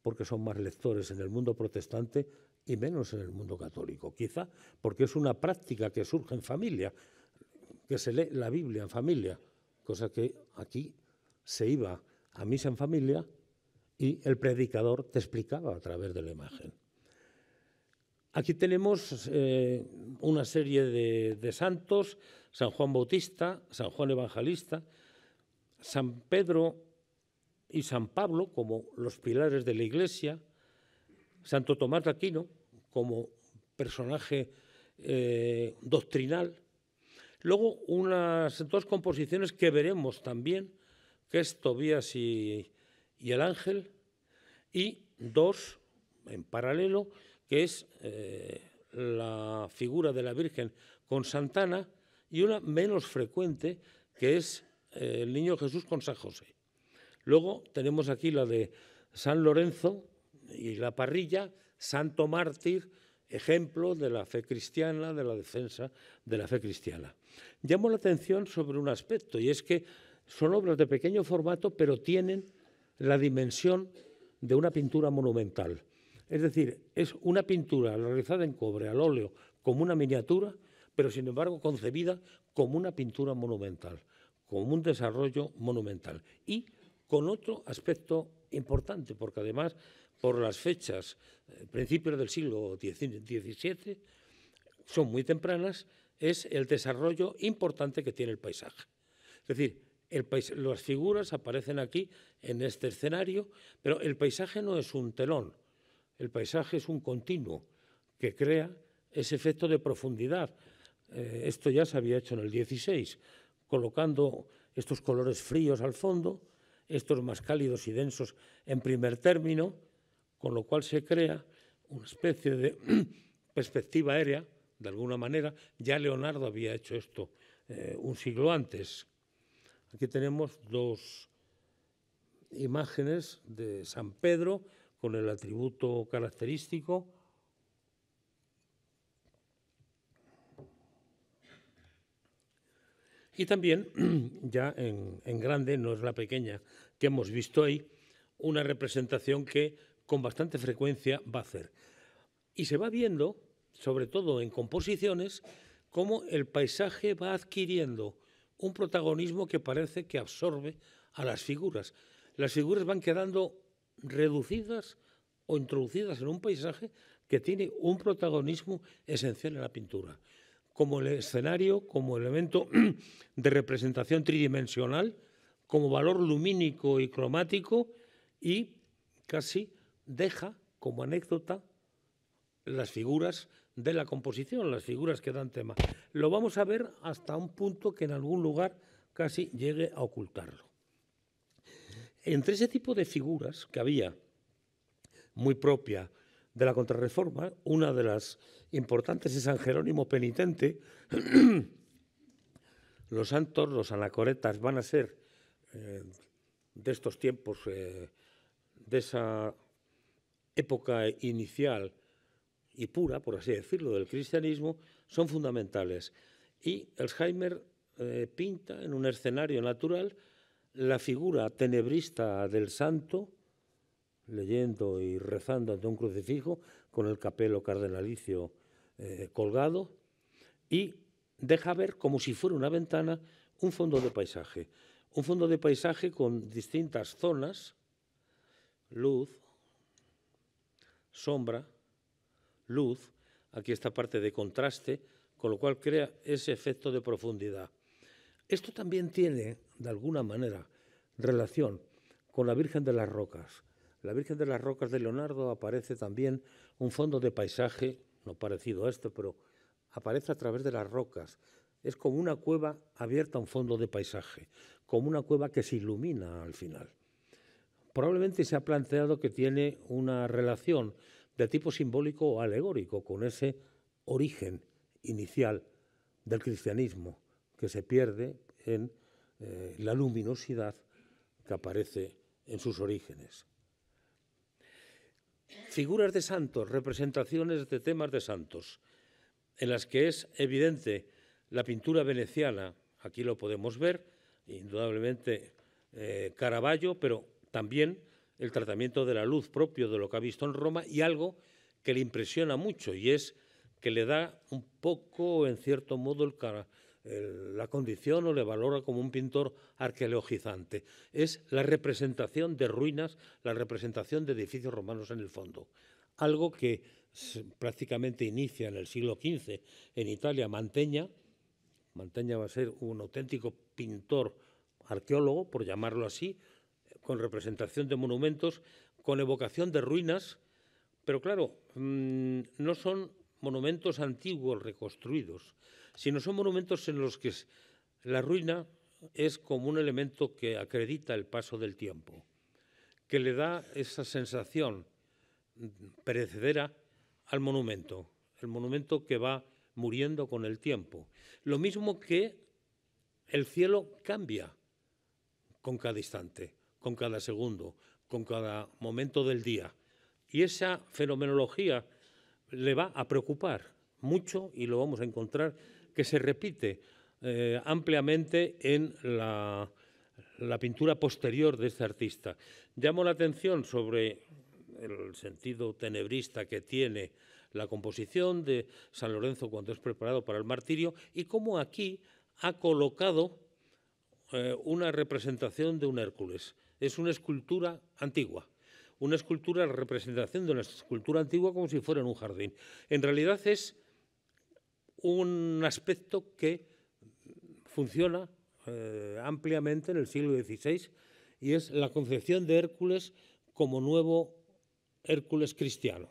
porque son más lectores en el mundo protestante y menos en el mundo católico. Quizá porque es una práctica que surge en familia que se lee la Biblia en familia, cosa que aquí se iba a misa en familia y el predicador te explicaba a través de la imagen. Aquí tenemos eh, una serie de, santos, San Juan Bautista, San Juan Evangelista, San Pedro y San Pablo como los pilares de la Iglesia, Santo Tomás de Aquino como personaje eh, doctrinal, Luego, unas dos composiciones que veremos también, que es Tobías y, el Ángel, y dos en paralelo, que es eh, la figura de la Virgen con Santana, y una menos frecuente, que es eh, el Niño Jesús con San José. Luego tenemos aquí la de San Lorenzo y la parrilla, Santo Mártir, ejemplo de la fe cristiana, de la defensa de la fe cristiana. Llamo la atención sobre un aspecto y es que son obras de pequeño formato pero tienen la dimensión de una pintura monumental. Es decir, es una pintura realizada en cobre, al óleo, como una miniatura, pero sin embargo concebida como una pintura monumental, como un desarrollo monumental. Y con otro aspecto importante, porque además por las fechas, eh, principios del siglo XVII, son muy tempranas es el desarrollo importante que tiene el paisaje. Es decir, el las figuras aparecen aquí en este escenario, pero el paisaje no es un telón, el paisaje es un continuo que crea ese efecto de profundidad. Eh, esto ya se había hecho en el 16, colocando estos colores fríos al fondo, estos más cálidos y densos en primer término, con lo cual se crea una especie de perspectiva aérea de alguna manera. Ya Leonardo había hecho esto eh, un siglo antes. Aquí tenemos dos imágenes de San Pedro con el atributo característico. Y también, ya en, grande, no es la pequeña que hemos visto ahí, una representación que con bastante frecuencia va a hacer. Y se va viendo sobre todo en composiciones, como el paisaje va adquiriendo un protagonismo que parece que absorbe a las figuras. Las figuras van quedando reducidas o introducidas en un paisaje que tiene un protagonismo esencial en la pintura, como el escenario, como elemento de representación tridimensional, como valor lumínico y cromático y casi deja como anécdota las figuras de la composición, las figuras que dan tema. Lo vamos a ver hasta un punto que en algún lugar casi llegue a ocultarlo. Entre ese tipo de figuras que había, muy propia de la contrarreforma, una de las importantes es San Jerónimo Penitente, los santos, los anacoretas, van a ser eh, de estos tiempos, eh, de esa época inicial y pura, por así decirlo, del cristianismo, son fundamentales. Y Alzheimer eh, pinta en un escenario natural la figura tenebrista del santo, leyendo y rezando ante un crucifijo, con el capelo cardenalicio eh, colgado, y deja ver, como si fuera una ventana, un fondo de paisaje. Un fondo de paisaje con distintas zonas, luz, sombra, luz, aquí esta parte de contraste, con lo cual crea ese efecto de profundidad. Esto también tiene, de alguna manera, relación con la Virgen de las Rocas. La Virgen de las Rocas de Leonardo aparece también un fondo de paisaje, no parecido a este, pero aparece a través de las rocas. Es como una cueva abierta a un fondo de paisaje, como una cueva que se ilumina al final. Probablemente se ha planteado que tiene una relación de tipo simbólico o alegórico, con ese origen inicial del cristianismo que se pierde en eh, la luminosidad que aparece en sus orígenes. Figuras de santos, representaciones de temas de santos, en las que es evidente la pintura veneciana, aquí lo podemos ver, indudablemente eh, Caravaggio, pero también el tratamiento de la luz propio de lo que ha visto en Roma y algo que le impresiona mucho y es que le da un poco, en cierto modo, la condición o le valora como un pintor arqueologizante. Es la representación de ruinas, la representación de edificios romanos en el fondo. Algo que prácticamente inicia en el siglo XV en Italia, Manteña. Manteña va a ser un auténtico pintor arqueólogo, por llamarlo así, con representación de monumentos, con evocación de ruinas, pero claro, mm, no son monumentos antiguos reconstruidos, sino son monumentos en los que la ruina es como un elemento que acredita el paso del tiempo, que le da esa sensación perecedera al monumento, el monumento que va muriendo con el tiempo. Lo mismo que el cielo cambia con cada instante con cada segundo, con cada momento del día. Y esa fenomenología le va a preocupar mucho y lo vamos a encontrar que se repite eh, ampliamente en la, pintura posterior de este artista. Llamo la atención sobre el sentido tenebrista que tiene la composición de San Lorenzo cuando es preparado para el martirio y cómo aquí ha colocado eh, una representación de un Hércules es una escultura antigua. Una escultura, la representación de una escultura antigua como si fuera en un jardín. En realidad es un aspecto que funciona eh, ampliamente en el siglo XVI y es la concepción de Hércules como nuevo Hércules cristiano.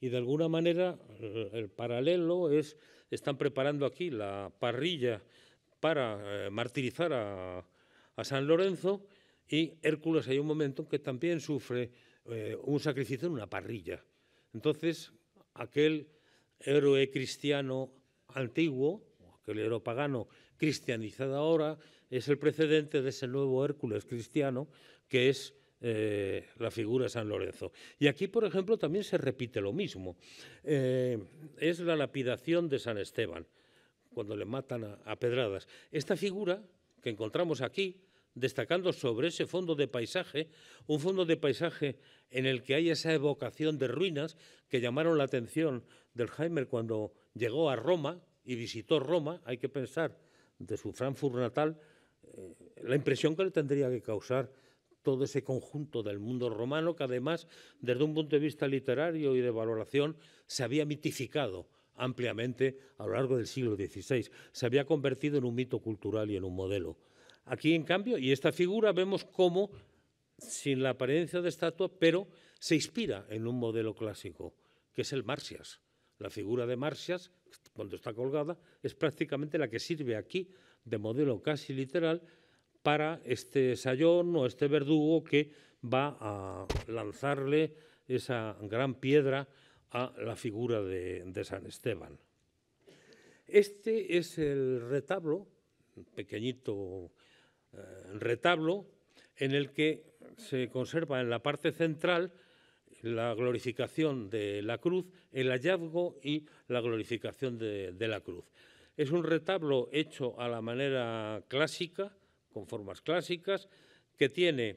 Y de alguna manera eh, el, paralelo es, están preparando aquí la parrilla para eh, martirizar a San Lorenzo y Hércules hay un momento en que también sufre eh, un sacrificio en una parrilla. Entonces, aquel héroe cristiano antiguo, aquel héroe pagano cristianizado ahora, es el precedente de ese nuevo Hércules cristiano que es eh, la figura de San Lorenzo. Y aquí, por ejemplo, también se repite lo mismo. Eh, es la lapidación de San Esteban, cuando le matan a, pedradas. Esta figura que encontramos aquí, destacando sobre ese fondo de paisaje, un fondo de paisaje en el que hay esa evocación de ruinas que llamaron la atención del Heimer cuando llegó a Roma y visitó Roma, hay que pensar, de su Frankfurt natal, eh, la impresión que le tendría que causar todo ese conjunto del mundo romano que además, desde un punto de vista literario y de valoración, se había mitificado ampliamente a lo largo del siglo XVI, se había convertido en un mito cultural y en un modelo. Aquí, en cambio, y esta figura vemos cómo, sin la apariencia de estatua, pero se inspira en un modelo clásico, que es el Marcias. La figura de Marcias, cuando está colgada, es prácticamente la que sirve aquí de modelo casi literal para este sayón o este verdugo que va a lanzarle esa gran piedra a la figura de, de San Esteban. Este es el retablo, pequeñito eh, retablo en el que se conserva en la parte central la glorificación de la cruz, el hallazgo y la glorificación de, la cruz. Es un retablo hecho a la manera clásica, con formas clásicas, que tiene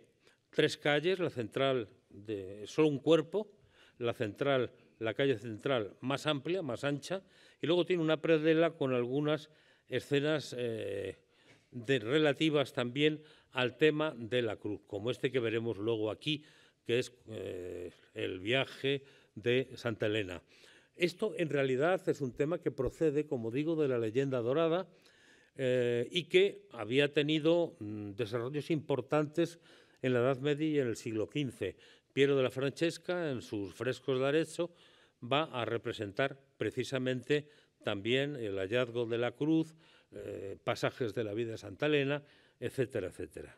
tres calles, la central de solo un cuerpo, la central, la calle central más amplia, más ancha, y luego tiene una predela con algunas escenas eh, relativas también al tema de la cruz, como este que veremos luego aquí, que es eh, el viaje de Santa Elena. Esto en realidad es un tema que procede, como digo, de la leyenda dorada eh, y que había tenido mm, desarrollos importantes en la Edad Media y en el siglo XV. Piero de la Francesca, en sus frescos de Arezzo, va a representar precisamente también el hallazgo de la cruz, eh, pasajes de la vida de Santa Elena, etcétera, etcétera.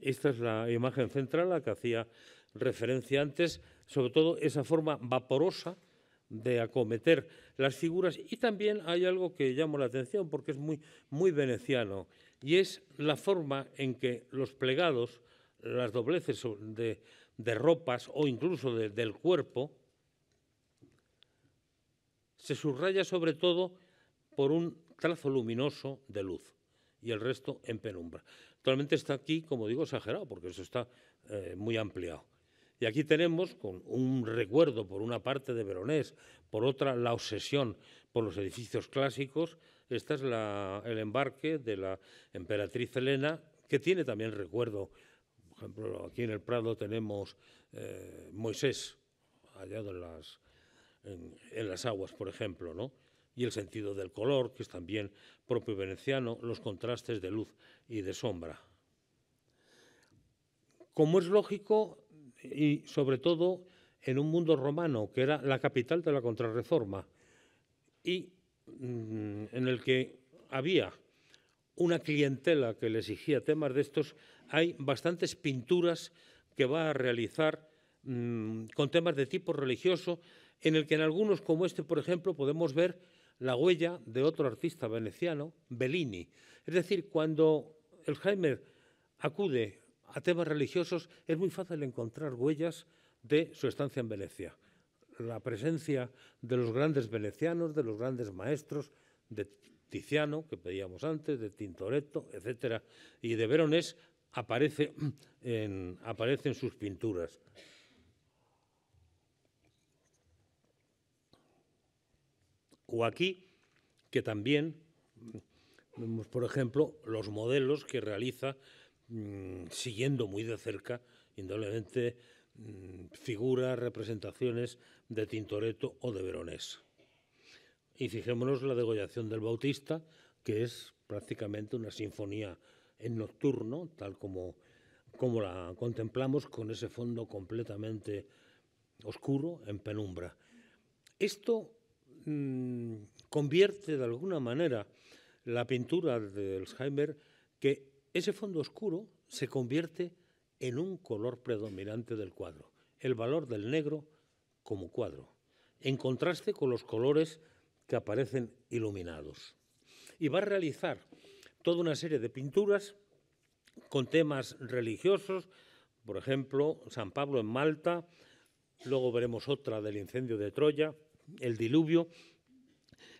Esta es la imagen central a la que hacía referencia antes, sobre todo esa forma vaporosa de acometer las figuras y también hay algo que llama la atención porque es muy, muy veneciano y es la forma en que los plegados, las dobleces de, ropas o incluso del cuerpo, se subraya sobre todo por un trazo luminoso de luz y el resto en penumbra. Actualmente está aquí, como digo, exagerado, porque eso está eh, muy ampliado. Y aquí tenemos con un recuerdo por una parte de Veronés, por otra la obsesión por los edificios clásicos. Este es el embarque de la emperatriz Elena que tiene también recuerdo. Por ejemplo, aquí en el Prado tenemos eh, Moisés, hallado en las, en las aguas, por ejemplo, ¿no? y el sentido del color, que es también propio veneciano, los contrastes de luz y de sombra. Como es lógico, y sobre todo en un mundo romano, que era la capital de la contrarreforma, y mm, en el que había una clientela que le exigía temas de estos, hay bastantes pinturas que va a realizar mm, con temas de tipo religioso, en el que en algunos como este, por ejemplo, podemos ver la huella de otro artista veneciano, Bellini. Es decir, cuando el Jaime acude a temas religiosos, es muy fácil encontrar huellas de su estancia en Venecia. La presencia de los grandes venecianos, de los grandes maestros, de Tiziano, que pedíamos antes, de Tintoretto, etcétera, y de Verones aparece aparece en sus pinturas. O aquí, que también vemos, por ejemplo, los modelos que realiza mm, siguiendo muy de cerca, indudablemente, mm, figuras, representaciones de Tintoretto o de Veronés. Y fijémonos la degollación del Bautista, que es prácticamente una sinfonía en nocturno, tal como, como la contemplamos, con ese fondo completamente oscuro, en penumbra. Esto Mm, convierte de alguna manera la pintura de Alzheimer que ese fondo oscuro se convierte en un color predominante del cuadro, el valor del negro como cuadro, en contraste con los colores que aparecen iluminados. Y va a realizar toda una serie de pinturas con temas religiosos, por ejemplo, San Pablo en Malta, luego veremos otra del incendio de Troya, el diluvio,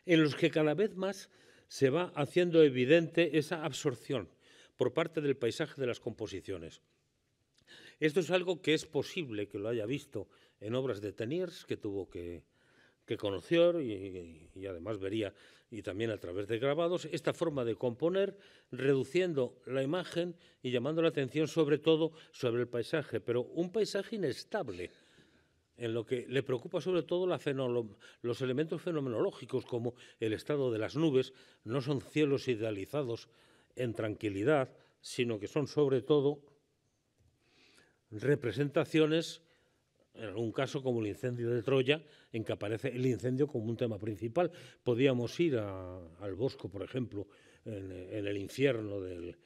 en los que cada vez más se va haciendo evidente esa absorción por parte del paisaje de las composiciones. Esto es algo que es posible que lo haya visto en obras de Teniers, que tuvo que, que conocer y, y, además vería, y también a través de grabados, esta forma de componer, reduciendo la imagen y llamando la atención sobre todo sobre el paisaje, pero un paisaje inestable, en lo que le preocupa sobre todo los elementos fenomenológicos como el estado de las nubes, no son cielos idealizados en tranquilidad, sino que son sobre todo representaciones, en algún caso como el incendio de Troya, en que aparece el incendio como un tema principal. Podíamos ir al Bosco, por ejemplo, en, el infierno del,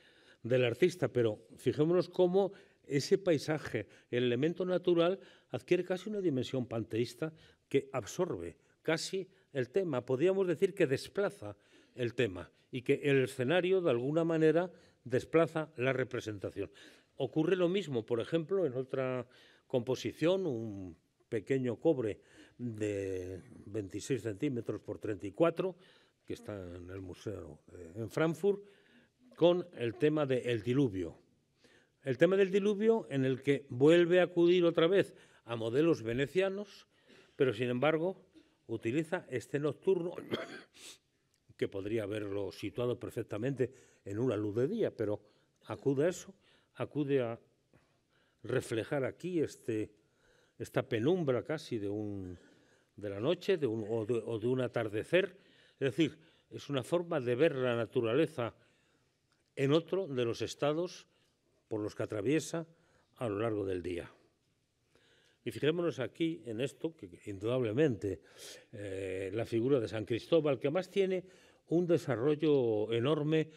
del artista, pero fijémonos cómo ese paisaje, el elemento natural, adquiere casi una dimensión panteísta que absorbe casi el tema, podríamos decir que desplaza el tema y que el escenario de alguna manera desplaza la representación. Ocurre lo mismo, por ejemplo, en otra composición, un pequeño cobre de 26 centímetros por 34, que está en el museo eh, en Frankfurt, con el tema del diluvio. El tema del diluvio en el que vuelve a acudir otra vez a modelos venecianos, pero sin embargo utiliza este nocturno que podría haberlo situado perfectamente en una luz de día, pero acude a eso, acude a reflejar aquí este, esta penumbra casi de, un, de la noche o de un atardecer. Es decir, es una forma de ver la naturaleza en otro de los estados por los que atraviesa a lo largo del día. Y fijémonos aquí en esto, que indudablemente eh, la figura de San Cristóbal, que más tiene un desarrollo enorme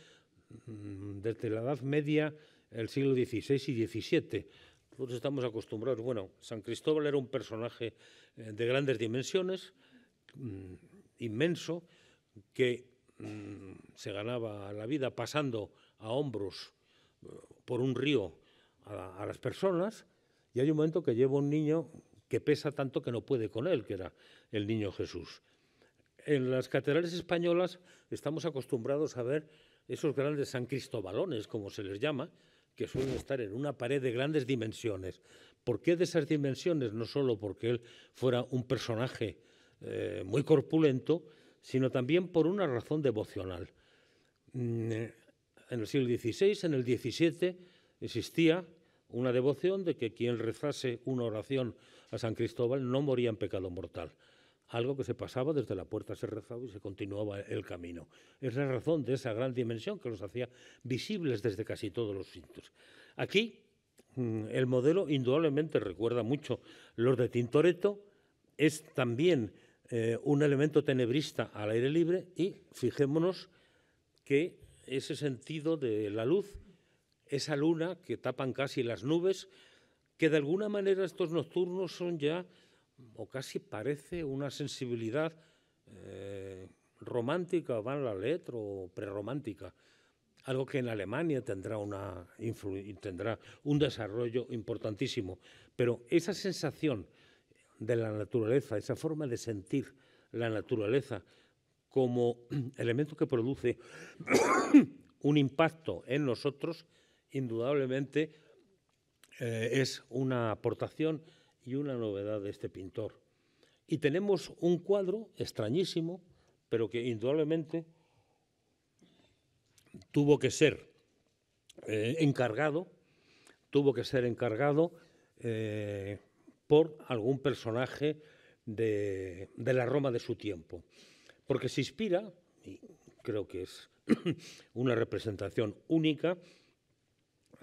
mm, desde la Edad Media, el siglo XVI y XVII. Nosotros estamos acostumbrados, bueno, San Cristóbal era un personaje eh, de grandes dimensiones, mm, inmenso, que mm, se ganaba la vida pasando a hombros por un río a, las personas y hay un momento que lleva un niño que pesa tanto que no puede con él, que era el niño Jesús. En las catedrales españolas estamos acostumbrados a ver esos grandes San Cristobalones, como se les llama, que suelen estar en una pared de grandes dimensiones. ¿Por qué de esas dimensiones? No solo porque él fuera un personaje eh, muy corpulento, sino también por una razón devocional. Mm, eh, en el siglo XVI, en el XVII, existía una devoción de que quien rezase una oración a San Cristóbal no moría en pecado mortal. Algo que se pasaba desde la puerta, se rezaba y se continuaba el camino. Es la razón de esa gran dimensión que los hacía visibles desde casi todos los sitios. Aquí mm, el modelo indudablemente recuerda mucho los de Tintoretto, es también eh, un elemento tenebrista al aire libre y fijémonos que ese sentido de la luz, esa luna que tapan casi las nubes, que de alguna manera estos nocturnos son ya, o casi parece, una sensibilidad eh, romántica, van la letra, o prerromántica, algo que en Alemania tendrá, una tendrá un desarrollo importantísimo. Pero esa sensación de la naturaleza, esa forma de sentir la naturaleza, como elemento que produce un impacto en nosotros, indudablemente eh, es una aportación y una novedad de este pintor. Y tenemos un cuadro extrañísimo, pero que indudablemente tuvo que ser eh, encargado, tuvo que ser encargado eh, por algún personaje de la Roma de su tiempo porque se inspira, y creo que es una representación única,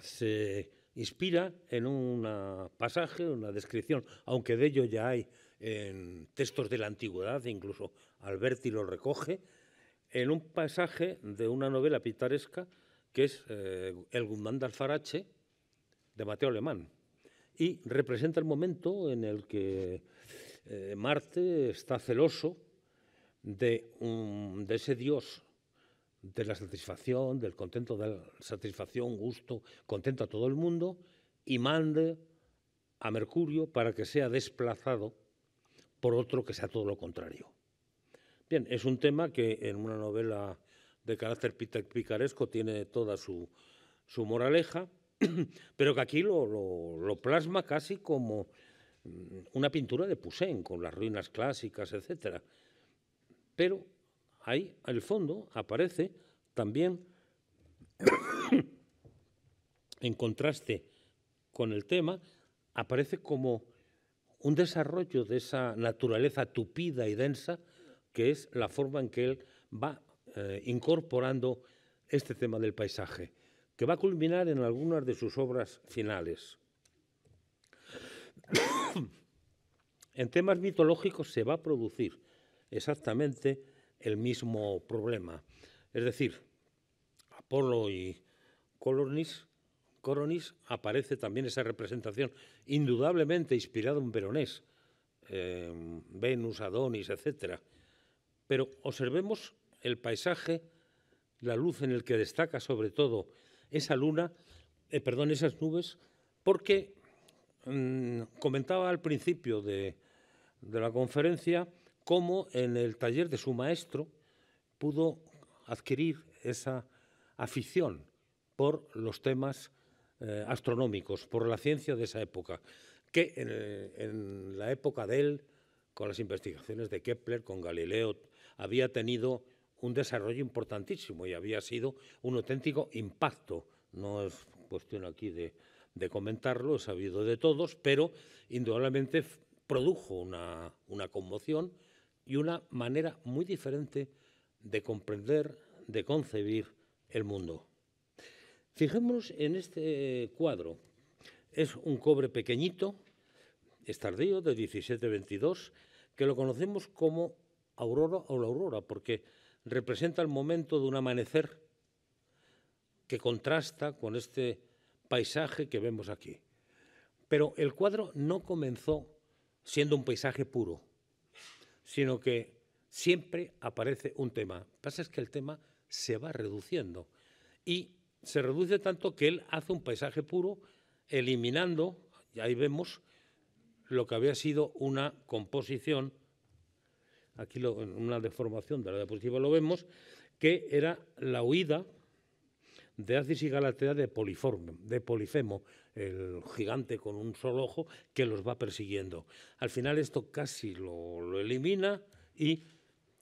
se inspira en un pasaje, una descripción, aunque de ello ya hay en textos de la antigüedad, incluso Alberti lo recoge, en un pasaje de una novela pitaresca que es eh, El Gundán de Alfarache de Mateo Alemán. Y representa el momento en el que eh, Marte está celoso de, ese Dios de la satisfacción, del contento, de la satisfacción, gusto, contento a todo el mundo, y mande a Mercurio para que sea desplazado por otro que sea todo lo contrario. Bien, es un tema que en una novela de carácter picaresco tiene toda su, su moraleja, pero que aquí lo, lo, plasma casi como mm, una pintura de Poussin, con las ruinas clásicas, etcétera. Pero ahí al fondo aparece también, en contraste con el tema, aparece como un desarrollo de esa naturaleza tupida y densa que es la forma en que él va eh, incorporando este tema del paisaje, que va a culminar en algunas de sus obras finales. en temas mitológicos se va a producir exactamente el mismo problema. Es decir, Apolo y Coronis, aparece también esa representación indudablemente inspirada en Veronés, Venus, Adonis, etc. Pero observemos el paisaje, la luz en el que destaca sobre todo esa luna, eh, perdón, esas nubes, porque mm, comentaba al principio de la conferencia cómo en el taller de su maestro pudo adquirir esa afición por los temas eh, astronómicos, por la ciencia de esa época, que eh, en, la época de él, con las investigaciones de Kepler, con Galileo, había tenido un desarrollo importantísimo y había sido un auténtico impacto. No es cuestión aquí de, comentarlo, es sabido de todos, pero indudablemente produjo una conmoción y una manera muy diferente de comprender, de concebir el mundo. Fijémonos en este cuadro. Es un cobre pequeñito, es tardío, de 1722, que lo conocemos como aurora o la aurora, porque representa el momento de un amanecer que contrasta con este paisaje que vemos aquí. Pero el cuadro no comenzó siendo un paisaje puro sino que siempre aparece un tema. Lo que pasa es que el tema se va reduciendo y se reduce tanto que él hace un paisaje puro, eliminando, y ahí vemos, lo que había sido una composición, aquí una deformación de la diapositiva lo vemos, que era la huida de Aziz y Galatea de, de Polifemo, el gigante con un solo ojo que los va persiguiendo. Al final esto casi lo, elimina y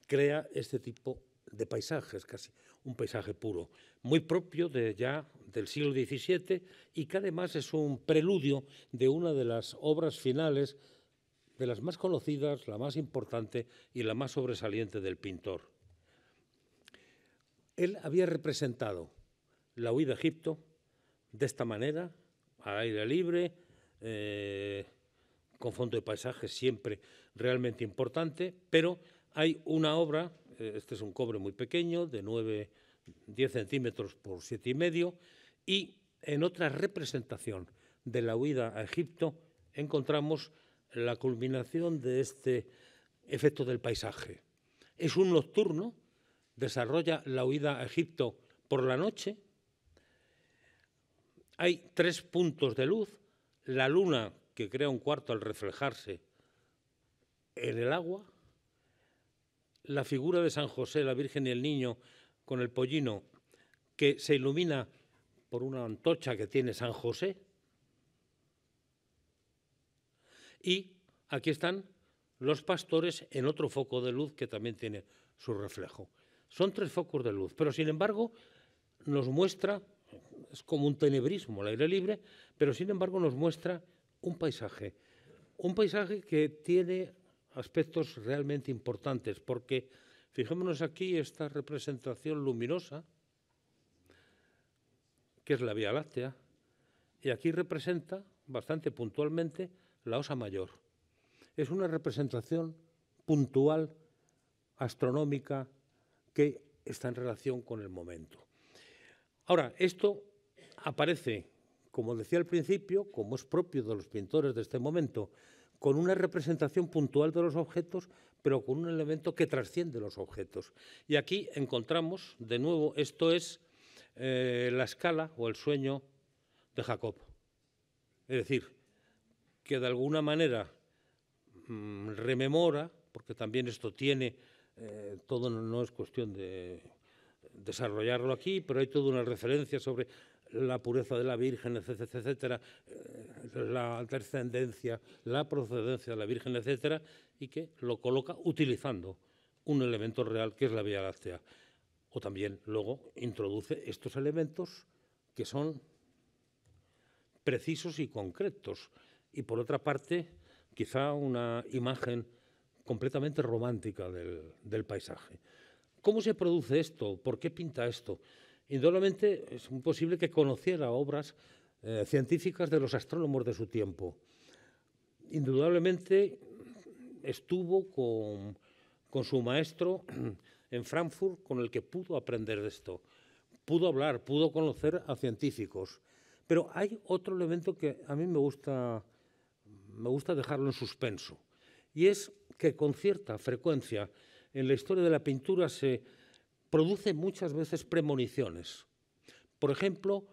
crea este tipo de paisajes, casi un paisaje puro, muy propio de ya del siglo XVII y que además es un preludio de una de las obras finales de las más conocidas, la más importante y la más sobresaliente del pintor. Él había representado la huida a Egipto de esta manera, a aire libre, eh, con fondo de paisaje siempre realmente importante, pero hay una obra, eh, este es un cobre muy pequeño, de 9, 10 centímetros por siete y medio, y en otra representación de la huida a Egipto encontramos la culminación de este efecto del paisaje. Es un nocturno, desarrolla la huida a Egipto por la noche, hay tres puntos de luz, la luna que crea un cuarto al reflejarse en el agua, la figura de San José, la Virgen y el Niño con el pollino que se ilumina por una antorcha que tiene San José. Y aquí están los pastores en otro foco de luz que también tiene su reflejo. Son tres focos de luz, pero sin embargo nos muestra es como un tenebrismo el aire libre, pero sin embargo nos muestra un paisaje, un paisaje que tiene aspectos realmente importantes, porque fijémonos aquí esta representación luminosa, que es la Vía Láctea, y aquí representa bastante puntualmente la Osa Mayor. Es una representación puntual, astronómica, que está en relación con el momento. Ahora, esto aparece, como decía al principio, como es propio de los pintores de este momento, con una representación puntual de los objetos, pero con un elemento que trasciende los objetos. Y aquí encontramos, de nuevo, esto es eh, la escala o el sueño de Jacob. Es decir, que de alguna manera mm, rememora, porque también esto tiene, eh, todo no es cuestión de desarrollarlo aquí, pero hay toda una referencia sobre la pureza de la Virgen, etcétera, etcétera, eh, la trascendencia, la procedencia de la Virgen, etcétera, y que lo coloca utilizando un elemento real que es la Vía Láctea. O también luego introduce estos elementos que son precisos y concretos. Y por otra parte, quizá una imagen completamente romántica del, del paisaje. ¿Cómo se produce esto? ¿Por qué pinta esto? Indudablemente es imposible que conociera obras eh, científicas de los astrónomos de su tiempo. Indudablemente estuvo con, con su maestro en Frankfurt con el que pudo aprender de esto. Pudo hablar, pudo conocer a científicos. Pero hay otro elemento que a mí me gusta, me gusta dejarlo en suspenso. Y es que con cierta frecuencia en la historia de la pintura se produce muchas veces premoniciones. Por ejemplo,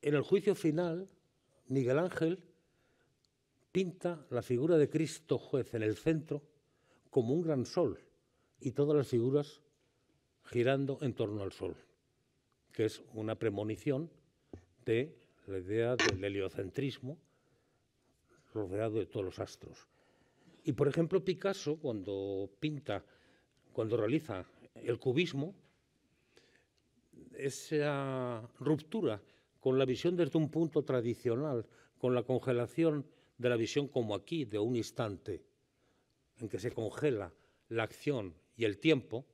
en el juicio final, Miguel Ángel pinta la figura de Cristo juez en el centro como un gran sol y todas las figuras girando en torno al sol, que es una premonición de la idea del heliocentrismo rodeado de todos los astros. Y por ejemplo Picasso cuando pinta, cuando realiza el cubismo, esa ruptura con la visión desde un punto tradicional, con la congelación de la visión como aquí, de un instante, en que se congela la acción y el tiempo,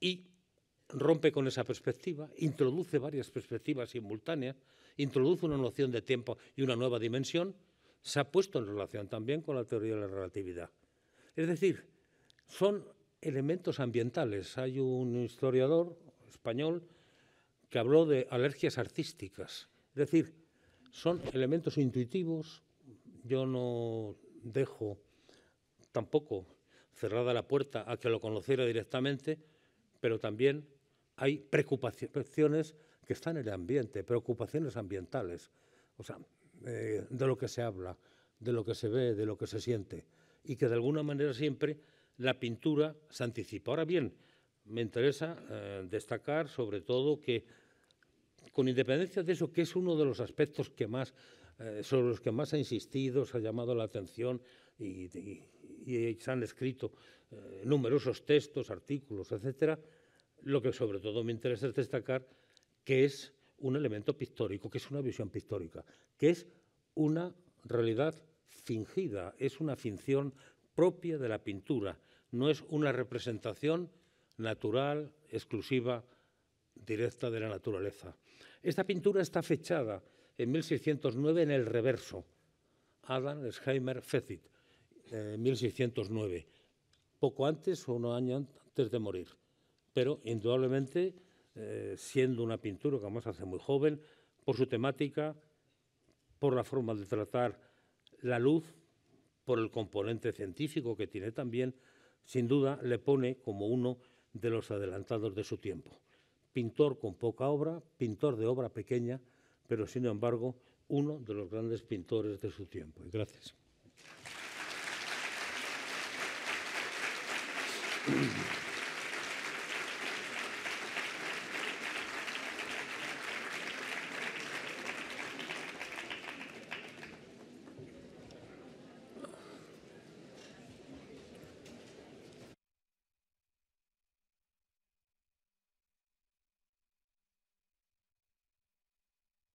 y rompe con esa perspectiva, introduce varias perspectivas simultáneas, introduce una noción de tiempo y una nueva dimensión, se ha puesto en relación también con la teoría de la relatividad. Es decir, son elementos ambientales. Hay un historiador español que habló de alergias artísticas. Es decir, son elementos intuitivos. Yo no dejo tampoco cerrada la puerta a que lo conociera directamente, pero también hay preocupaciones que están en el ambiente, preocupaciones ambientales, o sea, eh, de lo que se habla, de lo que se ve, de lo que se siente, y que de alguna manera siempre la pintura se anticipa. Ahora bien, me interesa eh, destacar sobre todo que, con independencia de eso, que es uno de los aspectos que más, eh, sobre los que más ha insistido, se ha llamado la atención y, se han escrito eh, numerosos textos, artículos, etcétera, lo que sobre todo me interesa es destacar que es un elemento pictórico, que es una visión pictórica, que es una realidad fingida, es una ficción propia de la pintura no es una representación natural, exclusiva, directa de la naturaleza. Esta pintura está fechada en 1609 en el reverso, Adam Scheimer fecit 1609, eh, poco antes o un año antes de morir. Pero indudablemente, eh, siendo una pintura que además hace muy joven, por su temática, por la forma de tratar la luz, por el componente científico que tiene también, sin duda le pone como uno de los adelantados de su tiempo. Pintor con poca obra, pintor de obra pequeña, pero sin embargo uno de los grandes pintores de su tiempo. gracias.